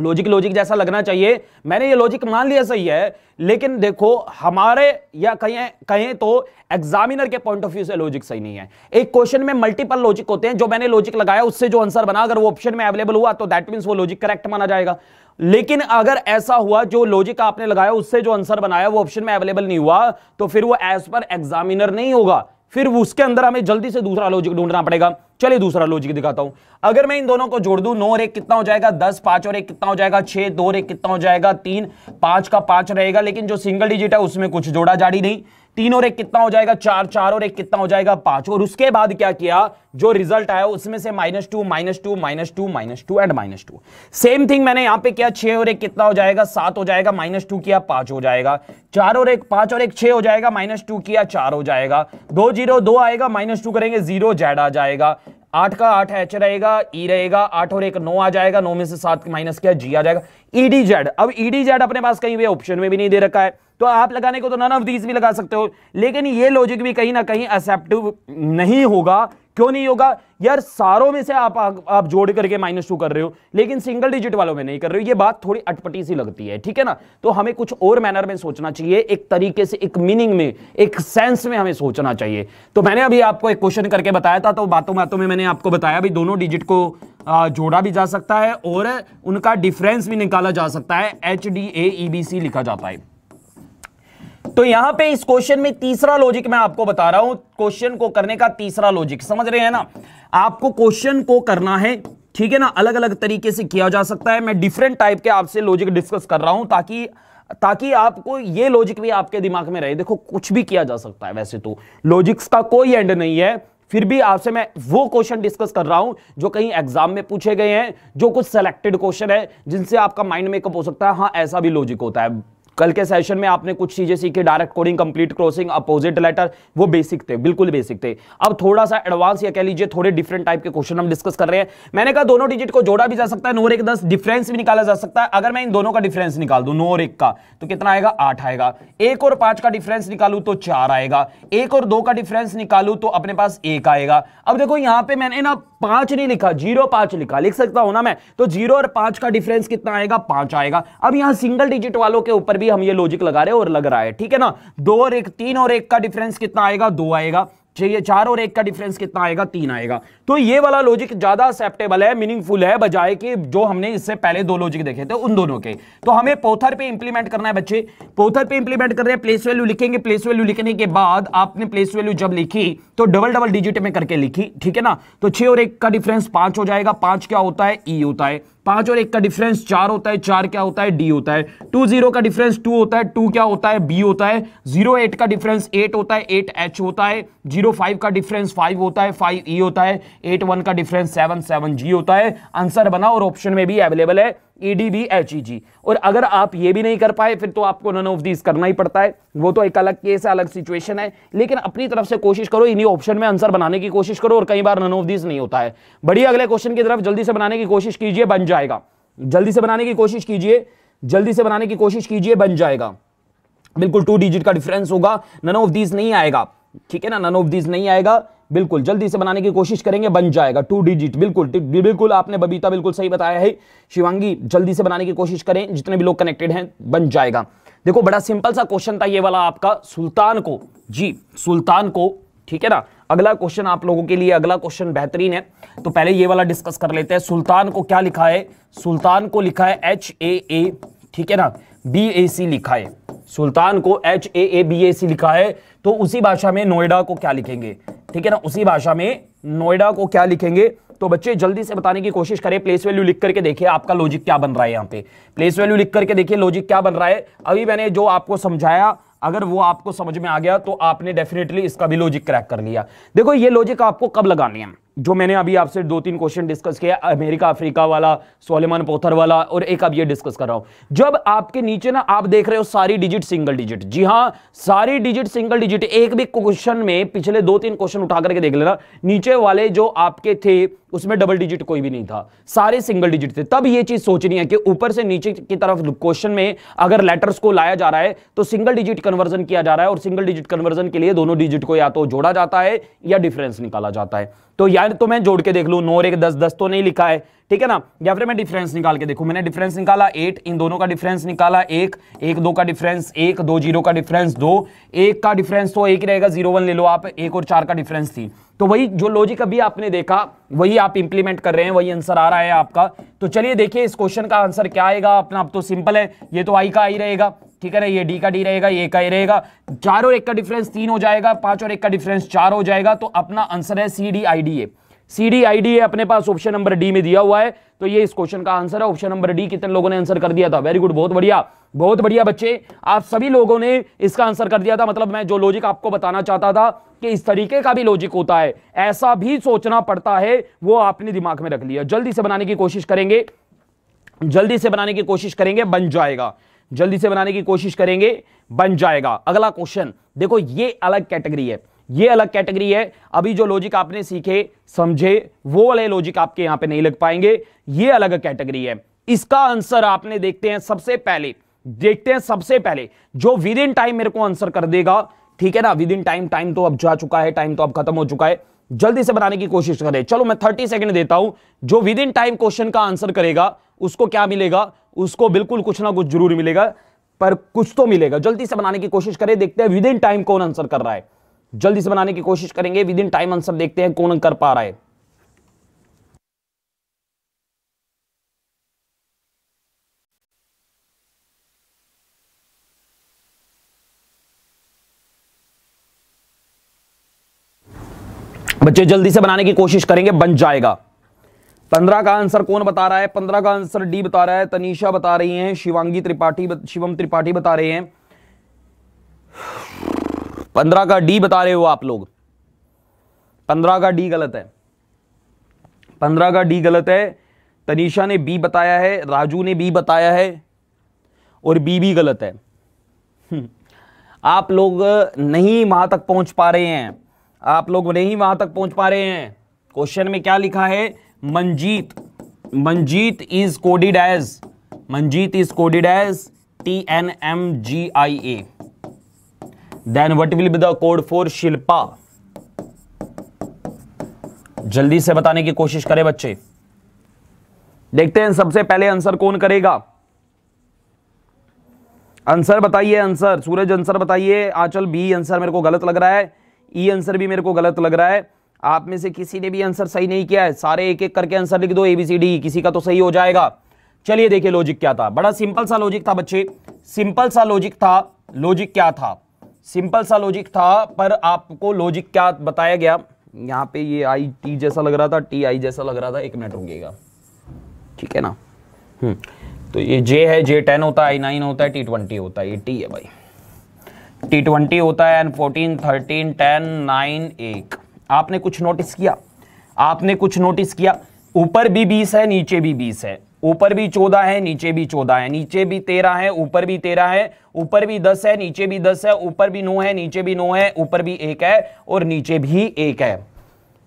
लॉजिक लॉजिक जैसा लगना चाहिए मैंने ये लॉजिक मान लिया सही है लेकिन देखो हमारे या कहें कहें तो एग्जामिनर के पॉइंट ऑफ व्यू से लॉजिक सही नहीं है एक क्वेश्चन में मल्टीपल लॉजिक होते हैं जो मैंने लॉजिक लगाया उससे जो आंसर बना अगर वो ऑप्शन में अवेलेबल हुआ तो दैट मीन्स वो लॉजिक करेक्ट माना जाएगा लेकिन अगर ऐसा हुआ जो लॉजिक आपने लगाया उससे जो आंसर बनाया वो ऑप्शन में अवेलेबल नहीं हुआ तो फिर वो एज पर एग्जामिनर नहीं होगा फिर उसके अंदर हमें जल्दी से दूसरा लॉजिक ढूंढना पड़ेगा चलिए दूसरा लॉजिक दिखाता हूं अगर मैं इन दोनों को जोड़ दूं नौ और एक कितना हो जाएगा दस पांच और एक कितना हो जाएगा छह दो और एक कितना हो जाएगा तीन पांच का पांच रहेगा लेकिन जो सिंगल डिजिट है उसमें कुछ जोड़ा जाड़ी नहीं तीन और एक कितना हो जाएगा चार चार और एक कितना हो जाएगा पांच और उसके बाद क्या किया जो रिजल्ट आया उसमें से minus two minus two minus two minus two and minus two same thing मैंने यहां पे किया छह और एक कितना हो जाएगा सात हो जाएगा माइनस टू किया पांच हो जाएगा चार और एक पांच और एक छह हो जाएगा माइनस टू किया चार हो जाएगा दो जीरो दो आएगा माइनस टू करेंगे जीरो जेड आ जाएगा आठ का आठ एच रहेगा ई e रहेगा आठ और एक नौ आ जाएगा नौ में से सात माइनस किया जी आ जाएगा ईडी e जेड अब ईडी e जेड अपने पास कहीं भी ऑप्शन में भी नहीं दे रखा है तो आप लगाने को तो नन ऑफ दीज भी लगा सकते हो लेकिन ये लॉजिक भी कहीं ना कहीं एक्सेप्टिव नहीं होगा क्यों नहीं होगा यार सारों में से आप आ, आप जोड़ करके माइनस टू कर रहे हो लेकिन सिंगल डिजिट वालों में नहीं कर रहे हो ये बात थोड़ी अटपटी सी लगती है ठीक है ना तो हमें कुछ और मैनर में सोचना चाहिए एक तरीके से एक मीनिंग में एक सेंस में हमें सोचना चाहिए तो मैंने अभी आपको एक क्वेश्चन करके बताया था तो बातों बातों में मैंने आपको बताया भी दोनों डिजिट को जोड़ा भी जा सकता है और उनका डिफरेंस भी निकाला जा सकता है H D A E B C लिखा जाता है तो यहां पे इस क्वेश्चन में तीसरा लॉजिक मैं आपको बता रहा हूं क्वेश्चन को करने का तीसरा लॉजिक समझ रहे हैं ना आपको क्वेश्चन को करना है ठीक है ना अलग अलग तरीके से किया जा सकता है मैं डिफरेंट टाइप के आपसे लॉजिक डिस्कस कर रहा हूं ताकि ताकि आपको ये लॉजिक भी आपके दिमाग में रहे देखो कुछ भी किया जा सकता है वैसे तो लॉजिक्स का कोई एंड नहीं है फिर भी आपसे मैं वो क्वेश्चन डिस्कस कर रहा हूं जो कहीं एग्जाम में पूछे गए हैं जो कुछ सेलेक्टेड क्वेश्चन है जिनसे आपका माइंड मेकअप हो सकता है हाँ ऐसा भी लॉजिक होता है कल के सेशन में आपने कुछ चीजें सीखी direct coding complete crossing opposite letter वो बेसिक थे बिल्कुल बेसिक थे अब थोड़ा सा एडवांस या कह लीजिए थोड़े डिफरेंट टाइप के क्वेश्चन हम डिस्कस कर रहे हैं मैंने कहा दोनों डिजिट को जोड़ा भी जा सकता है नोर और एक दस डिफरेंस भी निकाला जा सकता है अगर मैं इन दोनों का डिफरेंस निकाल दू नोर और एक का तो कितना आएगा आठ आएगा एक और पांच का डिफरेंस निकालू तो चार आएगा एक और दो का डिफरेंस निकालू तो अपने पास एक आएगा अब देखो यहां पर मैंने ना पांच नहीं लिखा जीरो पांच लिखा लिख सकता हूं ना मैं तो जीरो और पांच का डिफरेंस कितना आएगा पांच आएगा अब यहां सिंगल डिजिट वालों के ऊपर भी हम ये लॉजिक लगा रहे हैं और लग रहा है ठीक है ना दो और एक तीन और एक का डिफरेंस कितना आएगा दो आएगा चाहिए चार और एक का डिफरेंस कितना आएगा तीन आएगा तो ये वाला लॉजिक ज़्यादा एक्सेप्टेबल है मीनिंगफुल है बजाय कि जो हमने इससे पहले दो लॉजिक देखे थे उन दोनों के तो हमें पोथर पे इंप्लीमेंट करना है बच्चे पोथर पे इंप्लीमेंट कर रहे हैं प्लेस वैल्यू लिखेंगे प्लेस वैल्यू लिखने के बाद आपने प्लेस वैल्यू जब लिखी तो डबल डबल डिजिट में करके लिखी ठीक है ना तो छे और एक का डिफरेंस पांच हो जाएगा पांच क्या होता है ई e होता है पांच और एक का डिफरेंस चार होता है चार क्या होता है डी होता है टू जीरो का डिफरेंस टू होता है टू क्या होता है बी होता है जीरो एट का डिफरेंस एट होता है एट एच होता है जीरो फाइव का डिफरेंस फाइव होता है फाइव ई e होता है एट वन का डिफरेंस सेवन सेवन जी होता है आंसर बना और ऑप्शन में भी अवेलेबल है ईडीबी e एचईजी e और अगर आप ये भी नहीं कर पाए फिर तो आपको नन ऑफ दीज करना ही पड़ता है वो तो एक अलग केस है अलग सिचुएशन है लेकिन अपनी तरफ से कोशिश करो इन्हीं ऑप्शन में आंसर बनाने की कोशिश करो और कई बार नन ऑफ दीज नहीं होता है बढ़िया अगले क्वेश्चन की तरफ जल्दी से बनाने की कोशिश कीजिए बन जाएगा जल्दी से बनाने की कोशिश कीजिए जल्दी से बनाने की कोशिश कीजिए बन जाएगा बिल्कुल टू डिजिट का डिफरेंस होगा नन ऑफ दीज नहीं आएगा ठीक है ना नन ऑफ दीज नहीं आएगा बिल्कुल जल्दी से बनाने की कोशिश करेंगे बन जाएगा टू डिजिट बिल्कुल बिल्कुल आपने बबीता बिल्कुल सही बताया है शिवांगी जल्दी से बनाने की कोशिश करें जितने भी लोग कनेक्टेड हैं बन जाएगा देखो बड़ा सिंपल सा क्वेश्चन था ये वाला आपका सुल्तान को जी सुल्तान को ठीक है ना अगला क्वेश्चन आप लोगों के लिए अगला क्वेश्चन बेहतरीन है तो पहले ये वाला डिस्कस कर लेते हैं सुल्तान को क्या लिखा है सुल्तान को लिखा है एच ए ए ठीक है ना बी ए सी लिखा है सुल्तान को एच ए ए बी ए सी लिखा है तो उसी भाषा में नोएडा को क्या लिखेंगे ठीक है ना उसी भाषा में नोएडा को क्या लिखेंगे तो बच्चे जल्दी से बताने की कोशिश करें प्लेस वैल्यू लिख करके देखिए आपका लॉजिक क्या बन रहा है यहाँ पे प्लेस वैल्यू लिख करके देखिए लॉजिक क्या बन रहा है अभी मैंने जो आपको समझाया अगर वो आपको समझ में आ गया तो आपने डेफिनेटली इसका भी लॉजिक क्रैक कर लिया देखो ये लॉजिक आपको कब लगानी है जो मैंने अभी आपसे दो तीन क्वेश्चन डिस्कस किया अमेरिका अफ्रीका वाला सोलेमान पोथर वाला और एक अब ये डिस्कस कर रहा हूं जब आपके नीचे ना आप देख रहे हो सारी डिजिट सिंगल डिजिट जी हाँ सारी डिजिट सिंगल डिजिट एक भी क्वेश्चन में पिछले दो तीन क्वेश्चन उठा करके देख लेना नीचे वाले जो आपके थे उसमें डबल डिजिट कोई भी नहीं था सारे सिंगल डिजिट थे तब ये चीज सोचनी है कि ऊपर से नीचे की तरफ क्वेश्चन में अगर लेटर्स को लाया जा रहा है तो सिंगल डिजिट कन्वर्जन किया जा रहा है और सिंगल डिजिट कन्वर्जन के लिए दोनों डिजिट को या तो जोड़ा जाता है या डिफरेंस निकाला जाता है तो यार तो मैं जोड़ के देख लू नौ एक दस दस तो नहीं लिखा है ठीक है ना या फिर मैं डिफरेंस निकाल के देखू मैंने डिफरेंस निकाला एट इन दोनों का डिफरेंस निकाला एक एक दो का डिफरेंस एक दो जीरो का डिफरेंस दो एक का डिफरेंस तो एक ही रहेगा जीरो वन ले लो आप एक और चार का डिफरेंस थी तो वही जो लॉजिक अभी आपने देखा वही आप इंप्लीमेंट कर रहे हैं वही आंसर आ रहा है आपका तो चलिए देखिए इस क्वेश्चन का आंसर क्या आएगा अपना अब तो सिंपल है ये तो आई का आई रहेगा ठीक है ना ये डी का डी रहेगा ये का ही रहेगा चार और एक का डिफरेंस तीन हो जाएगा पांच और एक का डिफरेंस चार हो जाएगा तो अपना आंसर है C D I D A C D I D अपने पास ऑप्शन नंबर डी में दिया हुआ है तो ये इस क्वेश्चन का आंसर है ऑप्शन नंबर डी कितने लोगों ने आंसर कर दिया था वेरी गुड बहुत बढ़िया बहुत बढ़िया बच्चे आप सभी लोगों ने इसका आंसर कर दिया था मतलब मैं जो लॉजिक आपको बताना चाहता था कि इस तरीके का भी लॉजिक होता है ऐसा भी सोचना पड़ता है वो आपने दिमाग में रख लिया जल्दी से बनाने की कोशिश करेंगे जल्दी से बनाने की कोशिश करेंगे बन जाएगा जल्दी से बनाने की कोशिश करेंगे बन जाएगा अगला क्वेश्चन देखो ये अलग कैटेगरी है ये अलग कैटेगरी है अभी जो लॉजिक आपने सीखे समझे वो वाले लॉजिक आपके यहां पे नहीं लग पाएंगे ये अलग कैटेगरी है इसका आंसर आपने देखते हैं सबसे पहले देखते हैं सबसे पहले जो विद इन टाइम मेरे को आंसर कर देगा ठीक है ना विद इन टाइम टाइम तो अब जा चुका है टाइम तो अब खत्म हो चुका है जल्दी से बनाने की कोशिश करें चलो मैं थर्टी सेकेंड देता हूं जो विद इन टाइम क्वेश्चन का आंसर करेगा उसको क्या मिलेगा उसको बिल्कुल कुछ ना कुछ जरूर मिलेगा पर कुछ तो मिलेगा जल्दी से बनाने की कोशिश करें देखते हैं विद इन टाइम कौन आंसर कर रहा है जल्दी से बनाने की कोशिश करेंगे विद इन टाइम आंसर देखते हैं कौन कर पा रहा है बच्चे जल्दी से बनाने की कोशिश करेंगे बन जाएगा पंद्रह का आंसर कौन बता रहा है पंद्रह का आंसर डी बता रहा है तनीषा बता रही हैं शिवांगी त्रिपाठी शिवम त्रिपाठी बता रहे हैं पंद्रह का डी बता रहे हो आप लोग पंद्रह का डी गलत है पंद्रह का डी गलत है तनीषा ने बी बताया है राजू ने बी बताया है और बी भी गलत है आप लोग नहीं वहां तक पहुंच पा रहे हैं आप लोग नहीं वहां तक पहुंच पा रहे हैं क्वेश्चन में क्या लिखा है Manjeet Manjeet is coded as Manjeet is coded as T N M G I A then what will be the code for Shilpa जल्दी से बताने की कोशिश करें बच्चे देखते हैं सबसे पहले आंसर कौन करेगा आंसर बताइए आंसर सूरज आंसर बताइए आंचल बी आंसर मेरे को गलत लग रहा है ई e आंसर भी मेरे को गलत लग रहा है आप में से किसी ने भी आंसर सही नहीं किया है सारे एक एक करके आंसर लिख दो ए बी सी डी किसी का तो सही हो जाएगा चलिए देखिए लॉजिक क्या था बड़ा सिंपल सा लॉजिक था बच्चे सिंपल सा लॉजिक था लॉजिक क्या था सिंपल सा लॉजिक था पर आपको लॉजिक क्या बताया गया यहाँ पे ये आई टी जैसा लग रहा था टी आई जैसा लग रहा था एक मिनट रुकेगा ठीक है ना हम्म, तो ये जे है जे टेन होता है आई नाइन होता है टी ट्वेंटी होता है ये टी है भाई टी ट्वेंटी होता है N fourteen thirteen ten nine एक आपने कुछ नोटिस किया आपने कुछ नोटिस किया ऊपर भी बीस है नीचे भी बीस है ऊपर भी चौदह है नीचे भी चौदह है नीचे भी तेरह है ऊपर भी तेरह है ऊपर भी दस है नीचे भी दस है ऊपर भी नौ है नीचे भी नौ है ऊपर भी एक है और नीचे भी एक है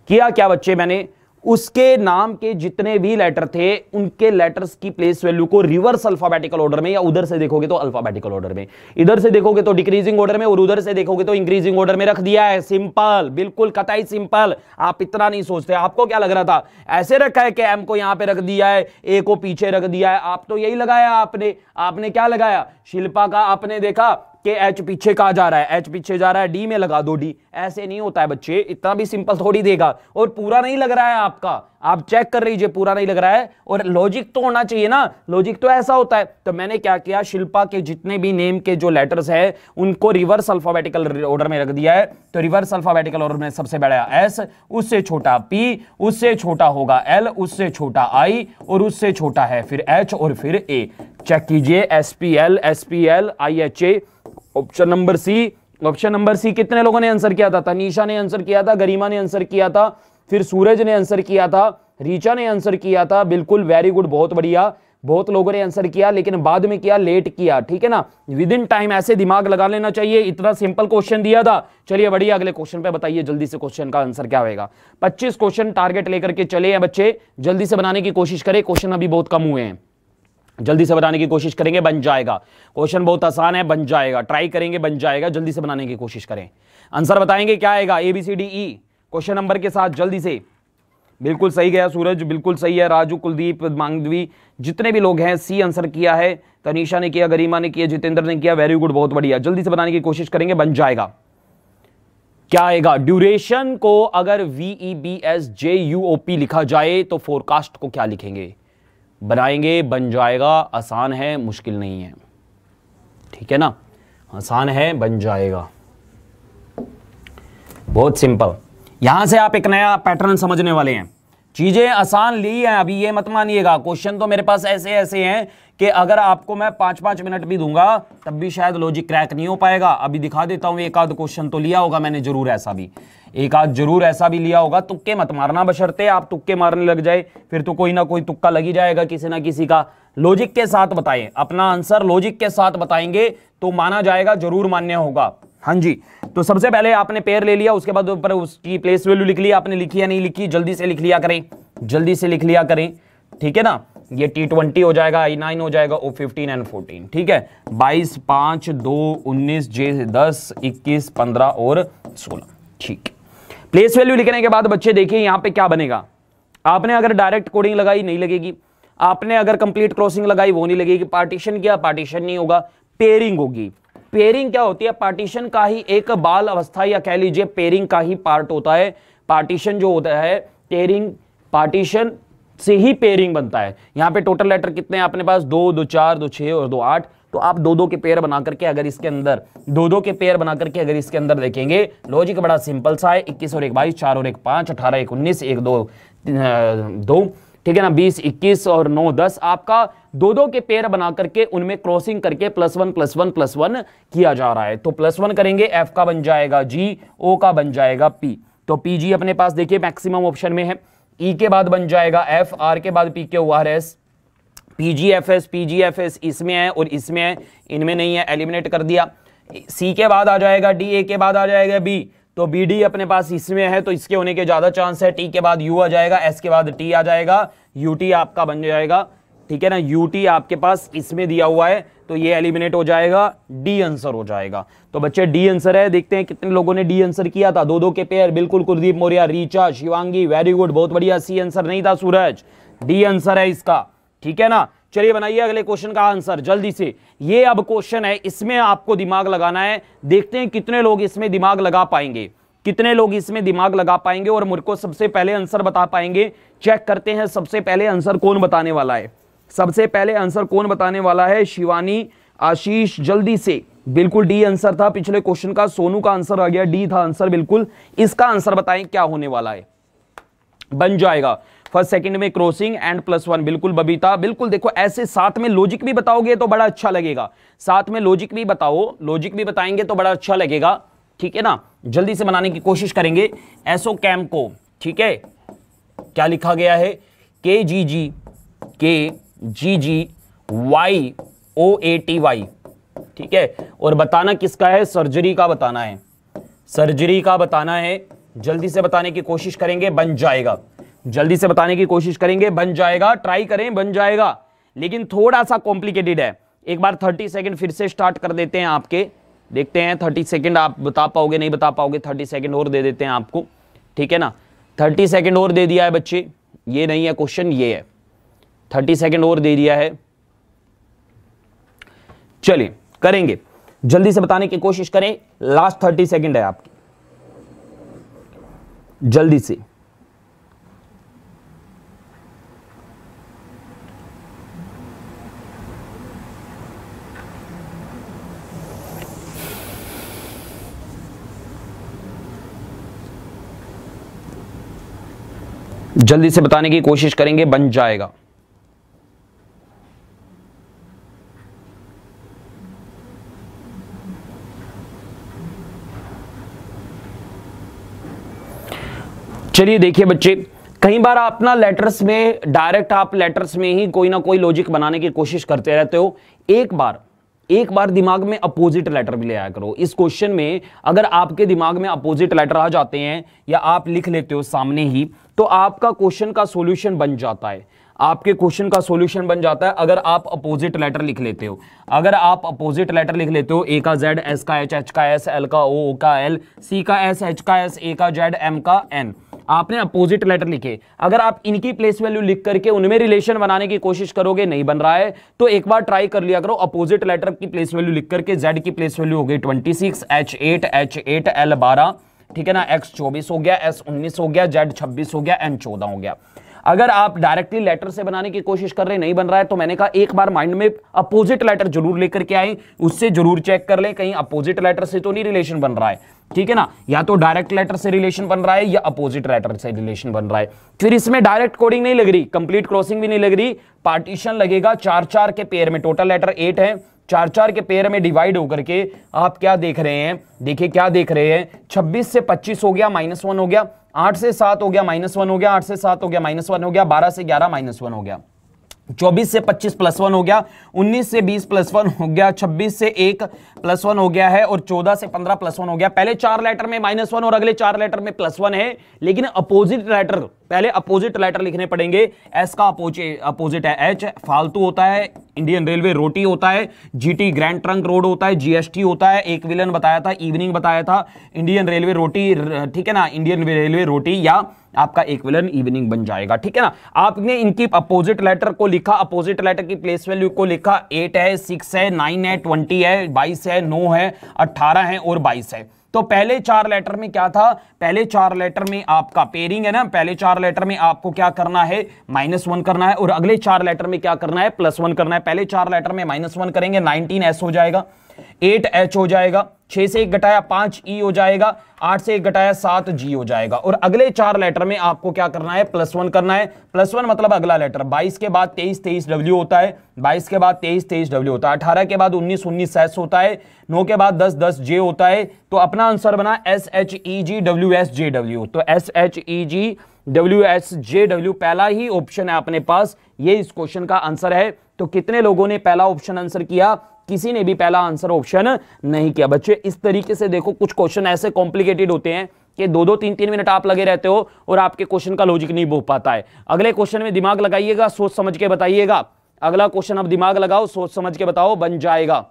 किया क्या बच्चे मैंने उसके नाम के जितने भी लेटर थे उनके लेटर्स की प्लेस वैल्यू को रिवर्स अल्फाबेटिकल ऑर्डर में या उधर से देखोगे तो अल्फाबेटिकल ऑर्डर में इधर से देखोगे तो डिक्रीजिंग ऑर्डर में और उधर से देखोगे तो इंक्रीजिंग ऑर्डर में रख दिया है सिंपल बिल्कुल कताई सिंपल आप इतना नहीं सोचते आपको क्या लग रहा था ऐसे रखा है कि एम को यहां पर रख दिया है ए को पीछे रख दिया है आप तो यही लगाया आपने आपने क्या लगाया शिल्पा का आपने देखा कि एच पीछे कहा जा रहा है एच पीछे जा रहा है डी में लगा दो डी ऐसे नहीं होता है बच्चे इतना भी सिंपल थोड़ी देगा और पूरा नहीं लग रहा है आपका आप चेक कर लीजिए पूरा नहीं लग रहा है और लॉजिक तो होना चाहिए ना लॉजिक तो ऐसा होता है तो मैंने क्या किया शिल्पा के जितने भी नेम के जो लेटर्स है उनको रिवर्स अल्फाबेटिकल ऑर्डर में रख दिया है तो रिवर्स अल्फाबेटिकल ऑर्डर में सबसे बड़ा एस उससे छोटा पी उससे छोटा होगा एल उससे छोटा आई और उससे छोटा है फिर एच और फिर ए चेक कीजिए S P L S P L I H A option number C option number C कितने लोगों ने आंसर किया था तनीषा ने आंसर किया था गरिमा ने आंसर किया था फिर सूरज ने आंसर किया था रीचा ने आंसर किया था बिल्कुल वेरी गुड बहुत बढ़िया बहुत लोगों ने आंसर किया लेकिन बाद में किया लेट किया ठीक है ना विद इन टाइम ऐसे दिमाग लगा लेना चाहिए इतना सिंपल क्वेश्चन दिया था चलिए बढ़िया अगले क्वेश्चन पे बताइए जल्दी से क्वेश्चन का आंसर क्या होगा 25 क्वेश्चन टारगेट लेकर के चले हैं बच्चे जल्दी से बनाने की कोशिश करें क्वेश्चन अभी बहुत कम हुए हैं जल्दी से बनाने की कोशिश करेंगे बन जाएगा क्वेश्चन बहुत आसान है बन जाएगा ट्राई करेंगे बन जाएगा जल्दी से बनाने की कोशिश करें आंसर बताएंगे क्या आएगा A B C D E question number के साथ जल्दी से बिल्कुल सही गया सूरज बिल्कुल सही है राजू कुलदीप मांगवी जितने भी लोग हैं सी आंसर किया है तनिषा ने किया गरिमा ने किया जितेंद्र ने किया वेरी गुड बहुत बढ़िया जल्दी से बनाने की कोशिश करेंगे बन जाएगा क्या आएगा ड्यूरेशन को अगर V E B S J U O P लिखा जाए तो फोरकास्ट को क्या लिखेंगे बनाएंगे बन जाएगा आसान है मुश्किल नहीं है ठीक है ना आसान है बन जाएगा बहुत सिंपल यहां से आप एक नया पैटर्न समझने वाले हैं चीज़ें आसान ली हैं अभी ये मत मानिएगा क्वेश्चन तो मेरे पास ऐसे ऐसे हैं कि अगर आपको मैं पांच पांच मिनट भी दूंगा तब भी शायद लॉजिक क्रैक नहीं हो पाएगा अभी दिखा देता हूं एक आध क्वेश्चन तो लिया होगा मैंने जरूर ऐसा भी एक आध जरूर ऐसा भी लिया होगा तुक्के मत मारना बशरते आप तुक्के मारने लग जाए फिर तो कोई ना कोई तुक्का लगी जाएगा किसी ना किसी का लॉजिक के साथ बताएं अपना आंसर लॉजिक के साथ बताएंगे तो माना जाएगा जरूर मान्य होगा हाँ जी तो सबसे पहले आपने पेयर ले लिया उसके बाद ऊपर उसकी प्लेस वैल्यू लिख ली आपने लिखी या नहीं लिखी जल्दी से लिख लिया करें जल्दी से लिख लिया करें ठीक है ना ये टी ट्वेंटी हो जाएगा आई नाइन हो जाएगा ओ फिफ्टीन एंड फोर्टीन ठीक है बाईस पांच दो उन्नीस जे दस इक्कीस पंद्रह और सोलह ठीक प्लेस वैल्यू लिखने के बाद बच्चे देखिए यहां पे क्या बनेगा आपने अगर डायरेक्ट कोडिंग लगाई नहीं लगेगी आपने अगर कंप्लीट क्रॉसिंग लगाई वो नहीं लगेगी पार्टीशन किया पार्टीशन नहीं होगा पेयरिंग होगी पेयरिंग क्या होती है पार्टीशन का ही एक बाल अवस्था या कह लीजिए पेयरिंग का ही पार्ट होता है पार्टीशन जो होता है पेयरिंग पार्टीशन से ही पेयरिंग बनता है यहाँ पे टोटल लेटर कितने हैं अपने पास दो दो चार दो छः और दो आठ तो आप दो दो के पेयर बना करके अगर इसके अंदर दो दो के पेयर बना करके अगर इसके अंदर देखेंगे लॉजिक बड़ा सिंपल सा है इक्कीस और एक बाईस चार और एक पाँच अठारह एक उन्नीस एक दो दो ठीक है ना बीस इक्कीस और नौ दस आपका दो दो के पेयर बना करके उनमें क्रॉसिंग करके plus one plus one plus one किया जा रहा है तो प्लस वन करेंगे एफ का बन जाएगा जी ओ का बन जाएगा पी तो पी जी अपने पास देखिए मैक्सिमम ऑप्शन में है ई e के बाद बन जाएगा एफ आर के बाद P K O R S P G F S P G F S इसमें है और इसमें है इनमें नहीं है एलिमिनेट कर दिया सी के बाद आ जाएगा डी ए के बाद आ जाएगा बी तो बी डी अपने पास इसमें है तो इसके होने के ज़्यादा चांस है टी के बाद यू आ जाएगा एस के बाद टी आ जाएगा यू टी आपका बन जाएगा ठीक है ना यू टी आपके पास इसमें दिया हुआ है तो ये एलिमिनेट हो जाएगा डी आंसर हो जाएगा तो बच्चे डी आंसर है देखते हैं कितने लोगों ने डी आंसर किया था दो दो के पेयर बिल्कुल कुलदीप मौर्या रीचा शिवांगी वेरी गुड बहुत बढ़िया सी आंसर नहीं था सूरज डी आंसर है इसका ठीक है ना चलिए बनाइए अगले क्वेश्चन का आंसर जल्दी से ये अब क्वेश्चन है इसमें आपको दिमाग लगाना है देखते हैं कितने लोग इसमें दिमाग लगा पाएंगे कितने लोग इसमें दिमाग लगा पाएंगे और मुझको सबसे पहले आंसर बता पाएंगे चेक करते हैं सबसे पहले आंसर कौन बताने वाला है सबसे पहले आंसर कौन बताने वाला है शिवानी आशीष जल्दी से बिल्कुल डी आंसर था पिछले क्वेश्चन का सोनू का आंसर आ गया डी था आंसर बिल्कुल इसका आंसर बताएं क्या होने वाला है बन जाएगा फर्स्ट सेकंड में क्रॉसिंग एंड प्लस वन बिल्कुल बबीता बिल्कुल देखो ऐसे साथ में लॉजिक भी बताओगे तो बड़ा अच्छा लगेगा साथ में लॉजिक भी बताओ लॉजिक भी बताएंगे तो बड़ा अच्छा लगेगा ठीक है ना जल्दी से बनाने की कोशिश करेंगे एसो कैम को ठीक है क्या लिखा गया है के G G K G G Y O A T Y ठीक है और बताना किसका है सर्जरी का बताना है सर्जरी का बताना है जल्दी से बताने की कोशिश करेंगे बन जाएगा जल्दी से बताने की कोशिश करेंगे बन जाएगा ट्राई करें बन जाएगा लेकिन थोड़ा सा कॉम्प्लिकेटेड है एक बार थर्टी सेकेंड फिर से स्टार्ट कर देते हैं आपके देखते हैं थर्टी सेकेंड आप बता पाओगे नहीं बता पाओगे थर्टी सेकेंड और दे देते हैं आपको ठीक है ना थर्टी सेकेंड और दे दिया है बच्चे ये नहीं है क्वेश्चन ये है थर्टी सेकेंड और दे दिया है चलिए करेंगे जल्दी से बताने की कोशिश करें लास्ट थर्टी सेकेंड है आपकी जल्दी से जल्दी से बताने की कोशिश करेंगे बन जाएगा चलिए देखिए बच्चे कई बार आप ना लेटर्स में डायरेक्ट आप लेटर्स में ही कोई ना कोई लॉजिक बनाने की कोशिश करते रहते हो एक बार एक बार दिमाग में अपोजिट लेटर भी ले आया करो इस क्वेश्चन में अगर आपके दिमाग में अपोजिट लेटर आ जाते हैं या आप लिख लेते हो सामने ही तो आपका क्वेश्चन का सोल्यूशन बन जाता है आपके क्वेश्चन का सॉल्यूशन बन जाता है अगर आप अपोजिट लेटर लिख लेते हो अगर आप अपोजिट लेटर लिख लेते हो ए का जेड एस का एच एच का एस एल का ओ का एल सी का एस एच का एस ए का जेड एम का एन आपने अपोजिट लेटर लिखे अगर आप इनकी प्लेस वैल्यू लिख करके उनमें रिलेशन बनाने की कोशिश करोगे नहीं बन रहा है तो एक बार ट्राई कर लिया करो अपोजिट लेटर की प्लेस वैल्यू लिख करके जेड की प्लेस वैल्यू हो गई twenty six H eight H eight L बारह ठीक है ना एक्स चौबीस हो गया एस उन्नीस हो गया जेड छब्बीस हो गया एन चौदह हो गया अगर आप डायरेक्टली लेटर से बनाने की कोशिश कर रहे नहीं बन रहा है तो मैंने कहा एक बार माइंड में अपोजिट लेटर जरूर लेकर के आए उससे जरूर चेक कर ले कहीं अपोजिट लेटर से तो नहीं रिलेशन बन रहा है ठीक है ना या तो डायरेक्ट लेटर से रिलेशन बन रहा है या अपोजिट लेटर से रिलेशन बन रहा है फिर इसमें डायरेक्ट कोडिंग नहीं लग रही कंप्लीट क्रॉसिंग भी नहीं लग रही पार्टीशन लगेगा चार चार के पेयर में टोटल लेटर एट है चार चार के पेयर में डिवाइड होकर के आप क्या देख रहे हैं देखिए क्या देख रहे हैं 26 से 25 हो गया माइनस वन हो गया आठ से सात हो गया माइनस वन हो गया आठ से सात हो गया माइनस वन हो गया बारह से ग्यारह माइनस वन हो गया चौबीस से पच्चीस प्लस वन हो गया उन्नीस से बीस प्लस वन हो गया छब्बीस से एक प्लस वन हो गया है और चौदह से पंद्रह प्लस वन हो गया पहले चार लेटर में माइनस वन और अगले चार लेटर में प्लस वन है लेकिन अपोजिट लेटर पहले अपोजिट लेटर लिखने पड़ेंगे एस का अपोजिट है एच फालतू होता है इंडियन रेलवे रोटी होता है जीटी ग्रैंड ट्रंक रोड होता है जीएसटी होता है एक विलन बताया था इवनिंग बताया था इंडियन रेलवे रोटी ठीक है ना इंडियन रेलवे रोटी या आपका एक विलन इवनिंग बन जाएगा ठीक है ना आपने इनकी अपोजिट लेटर को लिखा अपोजिट लेटर की प्लेस वैल्यू को लिखा एट है सिक्स है नाइन है ट्वेंटी है बाईस है नौ है अट्ठारह है और बाईस है तो पहले चार लेटर में क्या था पहले चार लेटर में आपका पेयरिंग है ना पहले चार लेटर में आपको क्या करना है माइनस वन करना है और अगले चार लेटर में क्या करना है प्लस वन करना है पहले चार लेटर में माइनस वन करेंगे नाइनटीन एस हो जाएगा एट एच हो जाएगा छ से एक घटाया पांच ई हो जाएगा आठ से एक घटाया सात जी हो जाएगा और अगले चार लेटर में आपको क्या करना है प्लस वन करना है प्लस वन मतलब अगला लेटर बाईस के बाद तेईस तेईस डब्ल्यू होता है बाईस के बाद तेईस तेईस डब्ल्यू होता है अठारह के बाद उन्नीस उन्नीस एस होता है नौ के बाद दस दस जे होता है तो अपना आंसर बना S H E G W S J W तो S H E G W S J W पहला ही ऑप्शन है अपने पास ये इस क्वेश्चन का आंसर है तो कितने लोगों ने पहला ऑप्शन आंसर किया किसी ने भी पहला आंसर ऑप्शन नहीं किया बच्चे इस तरीके से देखो कुछ क्वेश्चन ऐसे कॉम्प्लिकेटेड होते हैं कि दो दो तीन तीन मिनट आप लगे रहते हो और आपके क्वेश्चन का लॉजिक नहीं बोल पाता है अगले क्वेश्चन में दिमाग लगाइएगा सोच समझ के बताइएगा अगला क्वेश्चन अब दिमाग लगाओ सोच समझ के बताओ बन जाएगा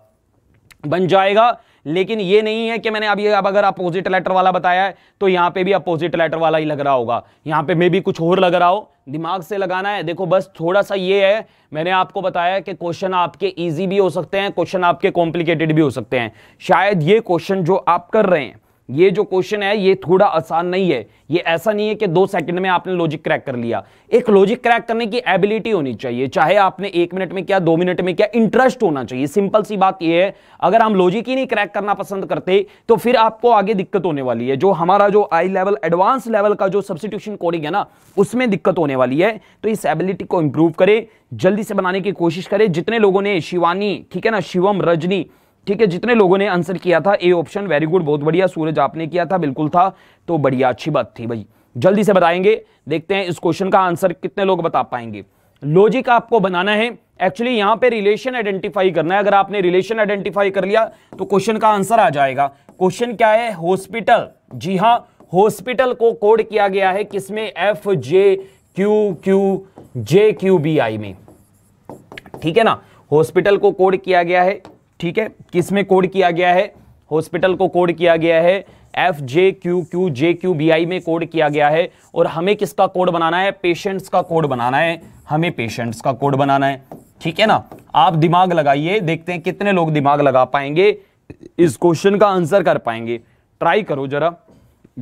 बन जाएगा लेकिन ये नहीं है कि मैंने अभी अब अगर अपोजिट लेटर वाला बताया है तो यहाँ पे भी अपोजिट लेटर वाला ही लग रहा होगा यहाँ पे मे भी कुछ और लग रहा हो दिमाग से लगाना है देखो बस थोड़ा सा ये है मैंने आपको बताया कि क्वेश्चन आपके ईजी भी हो सकते हैं क्वेश्चन आपके कॉम्प्लिकेटेड भी हो सकते हैं शायद ये क्वेश्चन जो आप कर रहे हैं ये जो क्वेश्चन है ये थोड़ा आसान नहीं है ये ऐसा नहीं है कि दो सेकंड में आपने लॉजिक क्रैक कर लिया एक लॉजिक क्रैक करने की एबिलिटी होनी चाहिए चाहे आपने एक मिनट में क्या दो मिनट में क्या इंटरेस्ट होना चाहिए सिंपल सी बात यह है अगर हम लॉजिक ही नहीं क्रैक करना पसंद करते तो फिर आपको आगे दिक्कत होने वाली है जो हमारा जो आई लेवल एडवांस लेवल का जो सब्सिट्यूशन कोडिंग है ना उसमें दिक्कत होने वाली है तो इस एबिलिटी को इंप्रूव करें जल्दी से बनाने की कोशिश करें जितने लोगों ने शिवानी ठीक है ना शिवम रजनी ठीक है जितने लोगों ने आंसर किया था ए ऑप्शन वेरी गुड बहुत बढ़िया सूरज आपने किया था बिल्कुल था तो बढ़िया अच्छी बात थी भाई जल्दी से बताएंगे देखते हैं इस क्वेश्चन का आंसर कितने लोग बता पाएंगे लॉजिक आपको बनाना है एक्चुअली यहां पे रिलेशन आइडेंटिफाई करना है अगर आपने रिलेशन आइडेंटिफाई कर लिया तो क्वेश्चन का आंसर आ जाएगा क्वेश्चन क्या है हॉस्पिटल जी हां हॉस्पिटल को कोड किया गया है किसमें F J Q Q J Q B I में ठीक है ना हॉस्पिटल को कोड किया गया है ठीक है किस में कोड किया गया है हॉस्पिटल को कोड किया गया है F J Q Q J Q B I में कोड किया गया है और हमें किसका कोड बनाना है पेशेंट्स का कोड बनाना है हमें पेशेंट्स का कोड बनाना है ठीक है ना आप दिमाग लगाइए देखते हैं कितने लोग दिमाग लगा पाएंगे इस क्वेश्चन का आंसर कर पाएंगे ट्राई करो जरा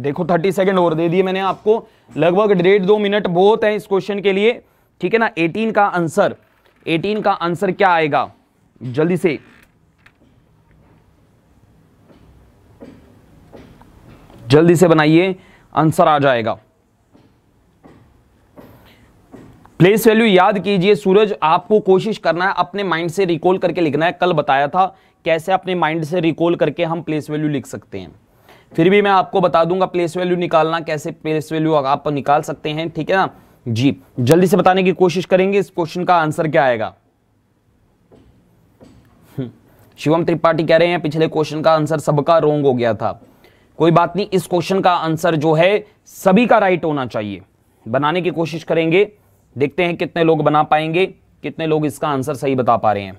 देखो थर्टी सेकेंड और दे दिए मैंने आपको लगभग डेढ़ दो मिनट बहुत है इस क्वेश्चन के लिए ठीक है ना एटीन का आंसर एटीन का आंसर क्या आएगा जल्दी से जल्दी से बनाइए आंसर आ जाएगा प्लेस वैल्यू याद कीजिए सूरज आपको कोशिश करना है अपने माइंड से रिकॉल करके लिखना है कल बताया था कैसे अपने माइंड से रिकॉल करके हम प्लेस वैल्यू लिख सकते हैं फिर भी मैं आपको बता दूंगा प्लेस वैल्यू निकालना कैसे प्लेस वैल्यू आप निकाल सकते हैं ठीक है ना जी जल्दी से बताने की कोशिश करेंगे इस क्वेश्चन का आंसर क्या आएगा हम्म, शिवम त्रिपाठी कह रहे हैं पिछले क्वेश्चन का आंसर सबका रोंग हो गया था कोई बात नहीं इस क्वेश्चन का आंसर जो है सभी का राइट होना चाहिए बनाने की कोशिश करेंगे देखते हैं कितने लोग बना पाएंगे कितने लोग इसका आंसर सही बता पा रहे हैं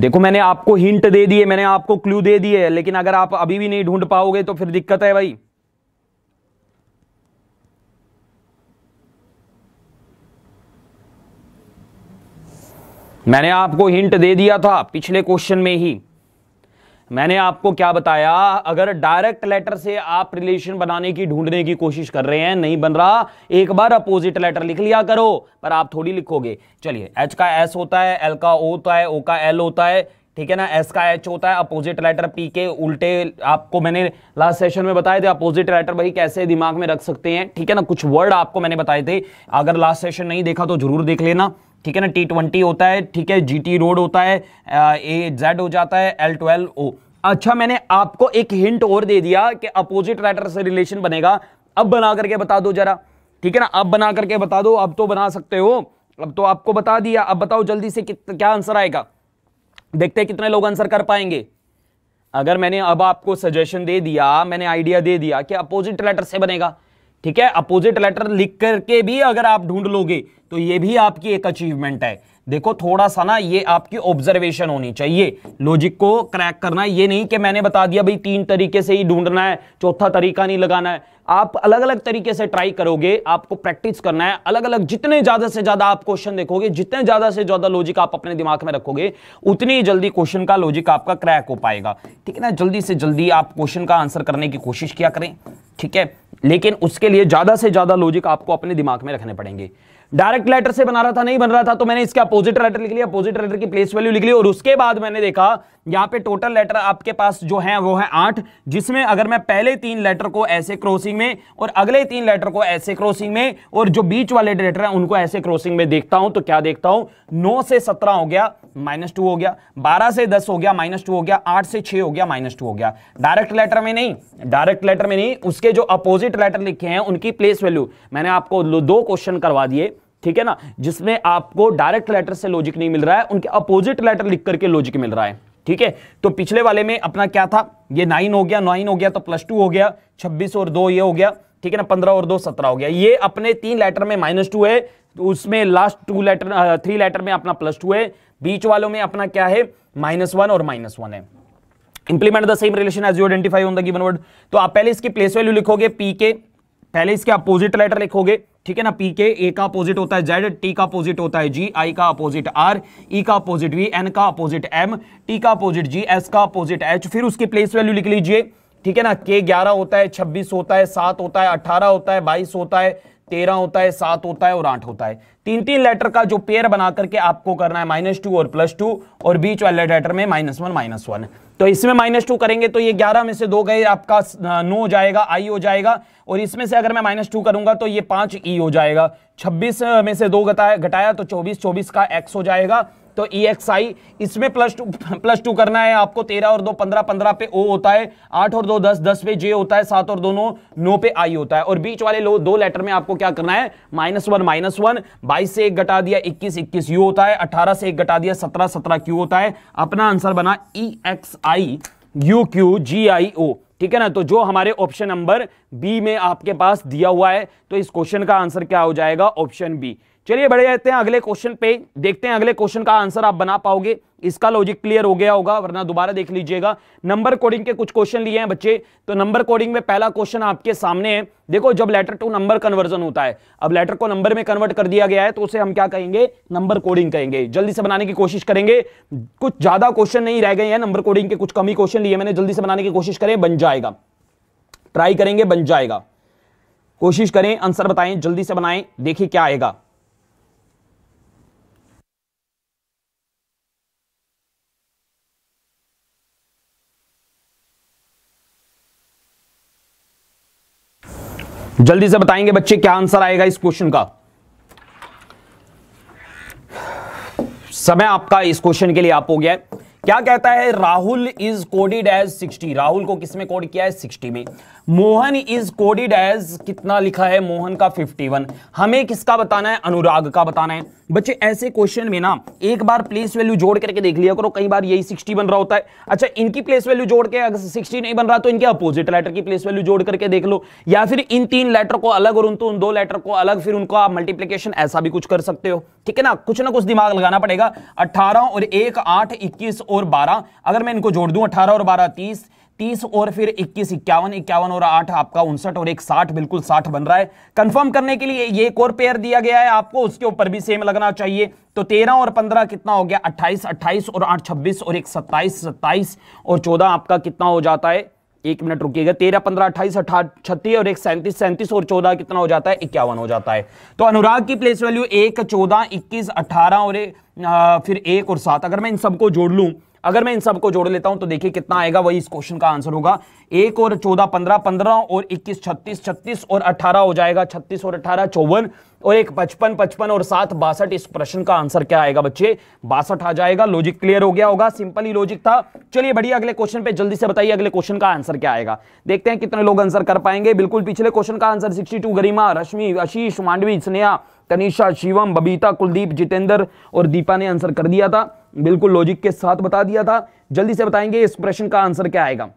देखो मैंने आपको हिंट दे दिए मैंने आपको क्लू दे दिए लेकिन अगर आप अभी भी नहीं ढूंढ पाओगे तो फिर दिक्कत है भाई मैंने आपको हिंट दे दिया था पिछले क्वेश्चन में ही मैंने आपको क्या बताया अगर डायरेक्ट लेटर से आप रिलेशन बनाने की ढूंढने की कोशिश कर रहे हैं नहीं बन रहा एक बार अपोजिट लेटर लिख लिया करो पर आप थोड़ी लिखोगे चलिए एच का एस होता है एल का ओ होता है ओ का एल होता है ठीक है ना एस का एच होता है अपोजिट लेटर पी के उल्टे आपको मैंने लास्ट सेशन में बताए थे अपोजिट लेटर भाई कैसे दिमाग में रख सकते हैं ठीक है ना कुछ वर्ड आपको मैंने बताए थे अगर लास्ट सेशन नहीं देखा तो जरूर देख लेना ठीक है ना टी ट्वेंटी होता है ठीक है जी टी रोड होता है ए जेड हो जाता है एल ट्वेल्व ओ अच्छा मैंने आपको एक हिंट और दे दिया कि अपोजिट राइटर से रिलेशन बनेगा अब बना करके बता दो जरा ठीक है ना अब बना करके बता दो अब तो बना सकते हो अब तो आपको बता दिया अब बताओ जल्दी से कित, क्या आंसर आएगा देखते हैं कितने लोग आंसर कर पाएंगे अगर मैंने अब आपको सजेशन दे दिया मैंने आइडिया दे दिया कि अपोजिट लेटर से बनेगा ठीक है अपोजिट लेटर लिख करके भी अगर आप ढूंढ लोगे तो ये भी आपकी एक अचीवमेंट है देखो थोड़ा सा ना ये आपकी ऑब्जर्वेशन होनी चाहिए लॉजिक को क्रैक करना ये नहीं कि मैंने बता दिया भाई तीन तरीके से ही ढूंढना है चौथा तरीका नहीं लगाना है आप अलग अलग तरीके से ट्राई करोगे आपको प्रैक्टिस करना है अलग अलग जितने ज्यादा से ज्यादा आप क्वेश्चन देखोगे जितने ज्यादा से ज्यादा लॉजिक आप अपने दिमाग में रखोगे उतनी जल्दी क्वेश्चन का लॉजिक आपका क्रैक हो पाएगा ठीक है ना जल्दी से जल्दी आप क्वेश्चन का आंसर करने की कोशिश किया करें ठीक है लेकिन उसके लिए ज्यादा से ज्यादा लॉजिक आपको अपने दिमाग में रखने पड़ेंगे डायरेक्ट लेटर से बना रहा था नहीं बन रहा था तो मैंने इसका अपोजिट लेटर लिख लिया अपोजिट लेटर की प्लेस वैल्यू लिख ली और उसके बाद मैंने देखा यहाँ पे टोटल लेटर आपके पास जो है वो है आठ जिसमें अगर मैं पहले तीन लेटर को ऐसे क्रॉसिंग में और अगले तीन लेटर को ऐसे क्रॉसिंग में और जो बीच वाले लेटर है उनको ऐसे क्रॉसिंग में देखता हूं तो क्या देखता हूं नौ से सत्रह हो गया माइनस टू हो गया बारह से दस हो गया माइनस टू हो गया आठ से छह हो गया माइनस टू हो गया डायरेक्ट लेटर में नहीं डायरेक्ट लेटर में नहीं उसके जो अपोजिट लेटर लिखे हैं उनकी प्लेस वैल्यू मैंने आपको दो क्वेश्चन करवा दिए ठीक है ना जिसमें आपको डायरेक्ट लेटर से लॉजिक नहीं मिल रहा है उनके अपोजिट लेटर लिख करके लॉजिक मिल रहा है ठीक है तो पिछले वाले में अपना क्या था ये नाइन हो गया नाइन हो गया तो प्लस टू हो गया छब्बीस और दो ये हो गया ठीक है ना पंद्रह और दो सत्रह हो गया ये अपने तीन लेटर में माइनस टू है तो उसमें last two letter three letter में अपना प्लस टू है बीच वालों में अपना क्या है माइनस वन और माइनस वन है implement the same relation as you identify on the given word तो आप पहले इसकी प्लेस वैल्यू लिखोगे पी के पहले इसके अपोजिट लेटर लिखोगे ठीक है ना पी के ए का अपोजिट होता है जेड टी का अपोजिट होता है जी आई का अपोजिट आर ई का अपोजिट वी एन का अपोजिट एम टी का अपोजिट जी एस का अपोजिट एच फिर उसकी प्लेस वैल्यू लिख लीजिए ठीक है ना के ग्यारह होता है छब्बीस होता है सात होता है अठारह होता है बाईस होता है तेरह होता है सात होता है और आठ होता है तीन तीन लेटर का जो पेयर बना करके आपको करना है माइनस टू और प्लस टू और बीच वाले लेटर में माइनस वन माइनस वन तो इसमें माइनस टू करेंगे तो ये ग्यारह में से दो गए आपका नो हो जाएगा आई हो जाएगा और इसमें से अगर मैं माइनस टू करूंगा तो ये पांच ई e हो जाएगा छब्बीस में से दो घटाया तो चौबीस चौबीस का एक्स हो जाएगा तो ई एक्स आई इसमें प्लस टू प्लस टू करना है आपको तेरह और दो पंद्रह पंद्रह पे ओ होता है आठ और दो दस दस पे जे होता है सात और दोनों नौ पे आई होता है और बीच वाले लो दो लेटर में आपको क्या करना है माइनस वन माइनस वन बाईस से एक घटा दिया इक्कीस इक्कीस यू होता है अठारह से एक घटा दिया सत्रह सत्रह क्यू होता है अपना आंसर बना E X I U Q G I O ठीक है ना तो जो हमारे ऑप्शन नंबर बी में आपके पास दिया हुआ है तो इस क्वेश्चन का आंसर क्या हो जाएगा ऑप्शन बी चलिए बढ़े जाते हैं अगले क्वेश्चन पे देखते हैं अगले क्वेश्चन का आंसर आप बना पाओगे इसका लॉजिक क्लियर हो गया होगा वरना दोबारा देख लीजिएगा नंबर कोडिंग के कुछ क्वेश्चन लिए हैं बच्चे तो नंबर कोडिंग में पहला क्वेश्चन आपके सामने है देखो जब लेटर टू नंबर कन्वर्जन होता है अब लेटर को नंबर में कन्वर्ट कर दिया गया है तो उसे हम क्या कहेंगे नंबर कोडिंग कहेंगे जल्दी से बनाने की कोशिश करेंगे कुछ ज्यादा क्वेश्चन नहीं रह गए हैं नंबर कोडिंग के कुछ कमी क्वेश्चन लिए मैंने जल्दी से बनाने की कोशिश करें बन जाएगा ट्राई करेंगे बन जाएगा कोशिश करें आंसर बताएं जल्दी से बनाएं देखिए क्या आएगा जल्दी से बताएंगे बच्चे क्या आंसर आएगा इस क्वेश्चन का समय आपका इस क्वेश्चन के लिए आप हो गया है क्या कहता है Rahul is coded as 60 Rahul को किसमें कोड किया है 60 में मोहन इज कोडिड एज कितना लिखा है मोहन का 51 हमें किसका बताना है अनुराग का बताना है बच्चे ऐसे क्वेश्चन में ना एक बार प्लेस वैल्यू जोड़ करके देख लिया करो कई बार यही 60 बन रहा होता है अच्छा इनकी प्लेस वैल्यू जोड़ के अगर 60 नहीं बन रहा तो इनके अपोजिट लेटर की प्लेस वैल्यू जोड़ करके देख लो या फिर इन तीन लेटर को अलग और उन तो उन दो लेटर को अलग फिर उनको आप मल्टीप्लीकेशन ऐसा भी कुछ कर सकते हो ठीक है ना कुछ ना कुछ दिमाग लगाना पड़ेगा अट्ठारह और एक आठ इक्कीस और बारह अगर मैं इनको जोड़ दूं अठारह और बारह तीस तीस और फिर इक्कीस इक्यावन इक्यावन और आठ आपका उनसठ और एक साठ बिल्कुल साठ बन रहा है कंफर्म करने के लिए ये एक और पेयर दिया गया है आपको उसके ऊपर भी सेम लगना चाहिए तो तेरह और पंद्रह कितना हो गया अट्ठाईस अट्ठाईस और आठ छब्बीस और एक सत्ताईस सत्ताईस और चौदह आपका कितना हो जाता है एक मिनट रुकिएगा तेरह पंद्रह अट्ठाईस अठा छत्तीस और एक सैंतीस सैंतीस और चौदह कितना हो जाता है इक्यावन हो जाता है तो अनुराग की प्लेस वैल्यू एक चौदह इक्कीस अठारह और ए, आ, फिर एक और सात अगर मैं इन सबको जोड़ लूँ अगर मैं इन सबको जोड़ लेता हूं तो देखिए कितना आएगा वही इस क्वेश्चन का आंसर होगा एक और चौदह पंद्रह पंद्रह और इक्कीस छत्तीस छत्तीस और अठारह हो जाएगा छत्तीस और अठारह चौवन और एक पचपन पचपन और सात बासठ इस प्रश्न का आंसर क्या आएगा बच्चे बासठ आ जाएगा लॉजिक क्लियर हो गया होगा सिंपल ही लॉजिक था चलिए बढ़िया अगले क्वेश्चन पे जल्दी से बताइए अगले क्वेश्चन का आंसर क्या आएगा देखते हैं कितने लोग आंसर कर पाएंगे बिल्कुल पिछले क्वेश्चन का answer sixty two Garima Rashmi Ashish Mandavi Sneha Tanisha Shivam Babita Kuldeep Jitendra और दीपा ने आंसर कर दिया था बिल्कुल लॉजिक के साथ बता दिया था जल्दी से बताएंगे इस प्रश्न का आंसर क्या आएगा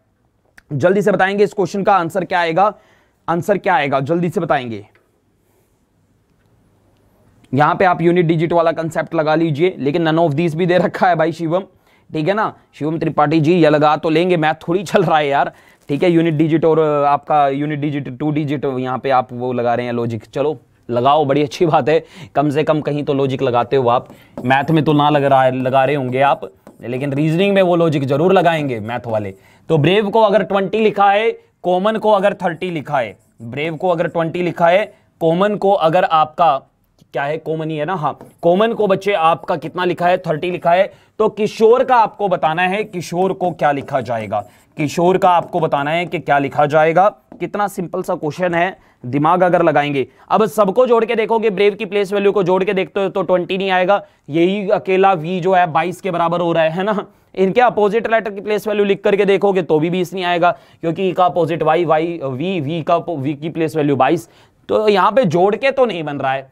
जल्दी से बताएंगे इस क्वेश्चन का आंसर क्या आएगा आंसर क्या आएगा जल्दी से बताएंगे यहां पे आप यूनिट डिजिट वाला कंसेप्ट लगा लीजिए लेकिन नन ऑफ दिस भी दे रखा है भाई शिवम ठीक है ना शिवम त्रिपाठी जी ये लगा तो लेंगे मैथ थोड़ी चल रहा है यार ठीक है यूनिट डिजिट और आपका यूनिट डिजिट टू डिजिट यहाँ पे आप वो लगा रहे हैं लॉजिक चलो लगाओ बड़ी अच्छी बात है कम से कम कहीं तो लॉजिक लगाते हो आप मैथ में तो ना लग रहा है लगा रहे होंगे आप लेकिन रीजनिंग में वो लॉजिक जरूर लगाएंगे मैथ वाले तो ब्रेव को अगर ट्वेंटी लिखा है कॉमन को अगर थर्टी लिखा है ब्रेव को अगर ट्वेंटी लिखा है कॉमन को अगर आपका क्या है कॉमन ही है ना हाँ कॉमन को बच्चे आपका कितना लिखा है थर्टी लिखा है तो किशोर का आपको बताना है किशोर को क्या लिखा जाएगा किशोर का आपको बताना है कि क्या लिखा जाएगा कितना सिंपल सा क्वेश्चन है दिमाग अगर लगाएंगे अब सबको जोड़ के देखोगे ब्रेव की प्लेस वैल्यू को जोड़ के देखते हो तो ट्वेंटी नहीं आएगा यही अकेला वी जो है बाईस के बराबर हो रहा है, है ना इनके अपोजिट लेटर की प्लेस वैल्यू लिख करके देखोगे तो भी बीस नहीं आएगा क्योंकि e का opposite Y Y V V का वी की प्लेस वैल्यू बाईस तो यहां पे जोड़ के तो नहीं बन रहा है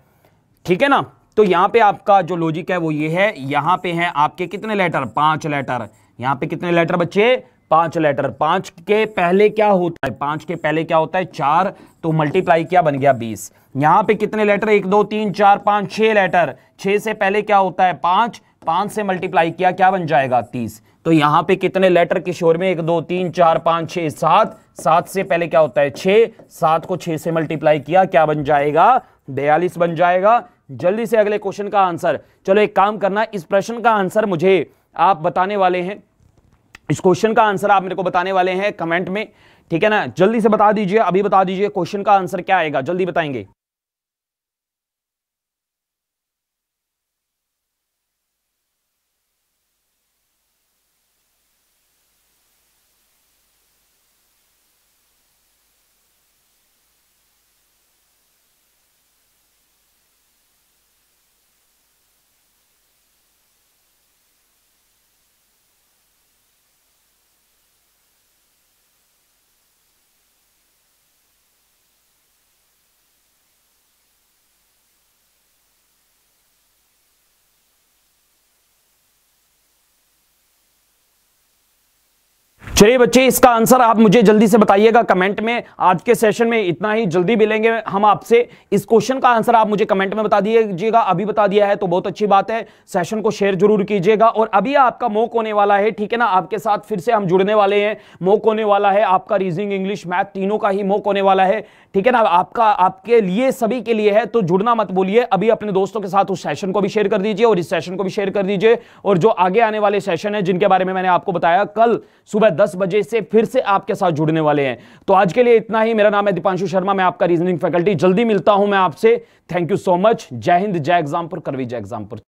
ठीक है ना तो यहां पे आपका जो लॉजिक है वो ये है यहां पे है आपके कितने लेटर पांच लेटर यहाँ पे कितने लेटर बच्चे पांच लेटर पांच के पहले क्या होता है पांच के पहले क्या होता है चार तो मल्टीप्लाई किया बन गया बीस यहां पे कितने लेटर एक दो तीन चार पांच छह लेटर छह से पहले क्या होता है पांच पांच से मल्टीप्लाई किया क्या बन जाएगा तीस तो यहां पे कितने लेटर किशोर में एक दो तीन चार पांच छह सात सात से पहले क्या होता है छह सात को छह से मल्टीप्लाई किया क्या बन जाएगा बयालीस बन जाएगा जल्दी से अगले क्वेश्चन का आंसर चलो एक काम करना इस प्रश्न का आंसर मुझे आप बताने वाले हैं इस क्वेश्चन का आंसर आप मेरे को बताने वाले हैं कमेंट में ठीक है ना जल्दी से बता दीजिए अभी बता दीजिए क्वेश्चन का आंसर क्या आएगा जल्दी बताएंगे चलिए बच्चे इसका आंसर आप मुझे जल्दी से बताइएगा कमेंट में आज के सेशन में इतना ही जल्दी मिलेंगे हम आपसे इस क्वेश्चन का आंसर आप मुझे कमेंट में बता दीजिएगा अभी बता दिया है तो बहुत अच्छी बात है सेशन को शेयर जरूर कीजिएगा और अभी आपका मोक होने वाला है ठीक है ना आपके साथ फिर से हम जुड़ने वाले हैं मोक होने वाला है आपका रीजनिंग इंग्लिश मैथ तीनों का ही मोक होने वाला है ठीक है ना आपका आपके लिए सभी के लिए है तो जुड़ना मत बोलिए अभी अपने दोस्तों के साथ उस सेशन को भी शेयर कर दीजिए और इस सेशन को भी शेयर कर दीजिए और जो आगे आने वाले सेशन है जिनके बारे में मैंने आपको बताया कल सुबह दस बजे से फिर से आपके साथ जुड़ने वाले हैं तो आज के लिए इतना ही मेरा नाम है दीपांशु शर्मा मैं आपका रीजनिंग फैकल्टी जल्दी मिलता हूं मैं आपसे थैंक यू सो मच जय हिंद जय एग्जामपुर करवी जय एग्जामपुर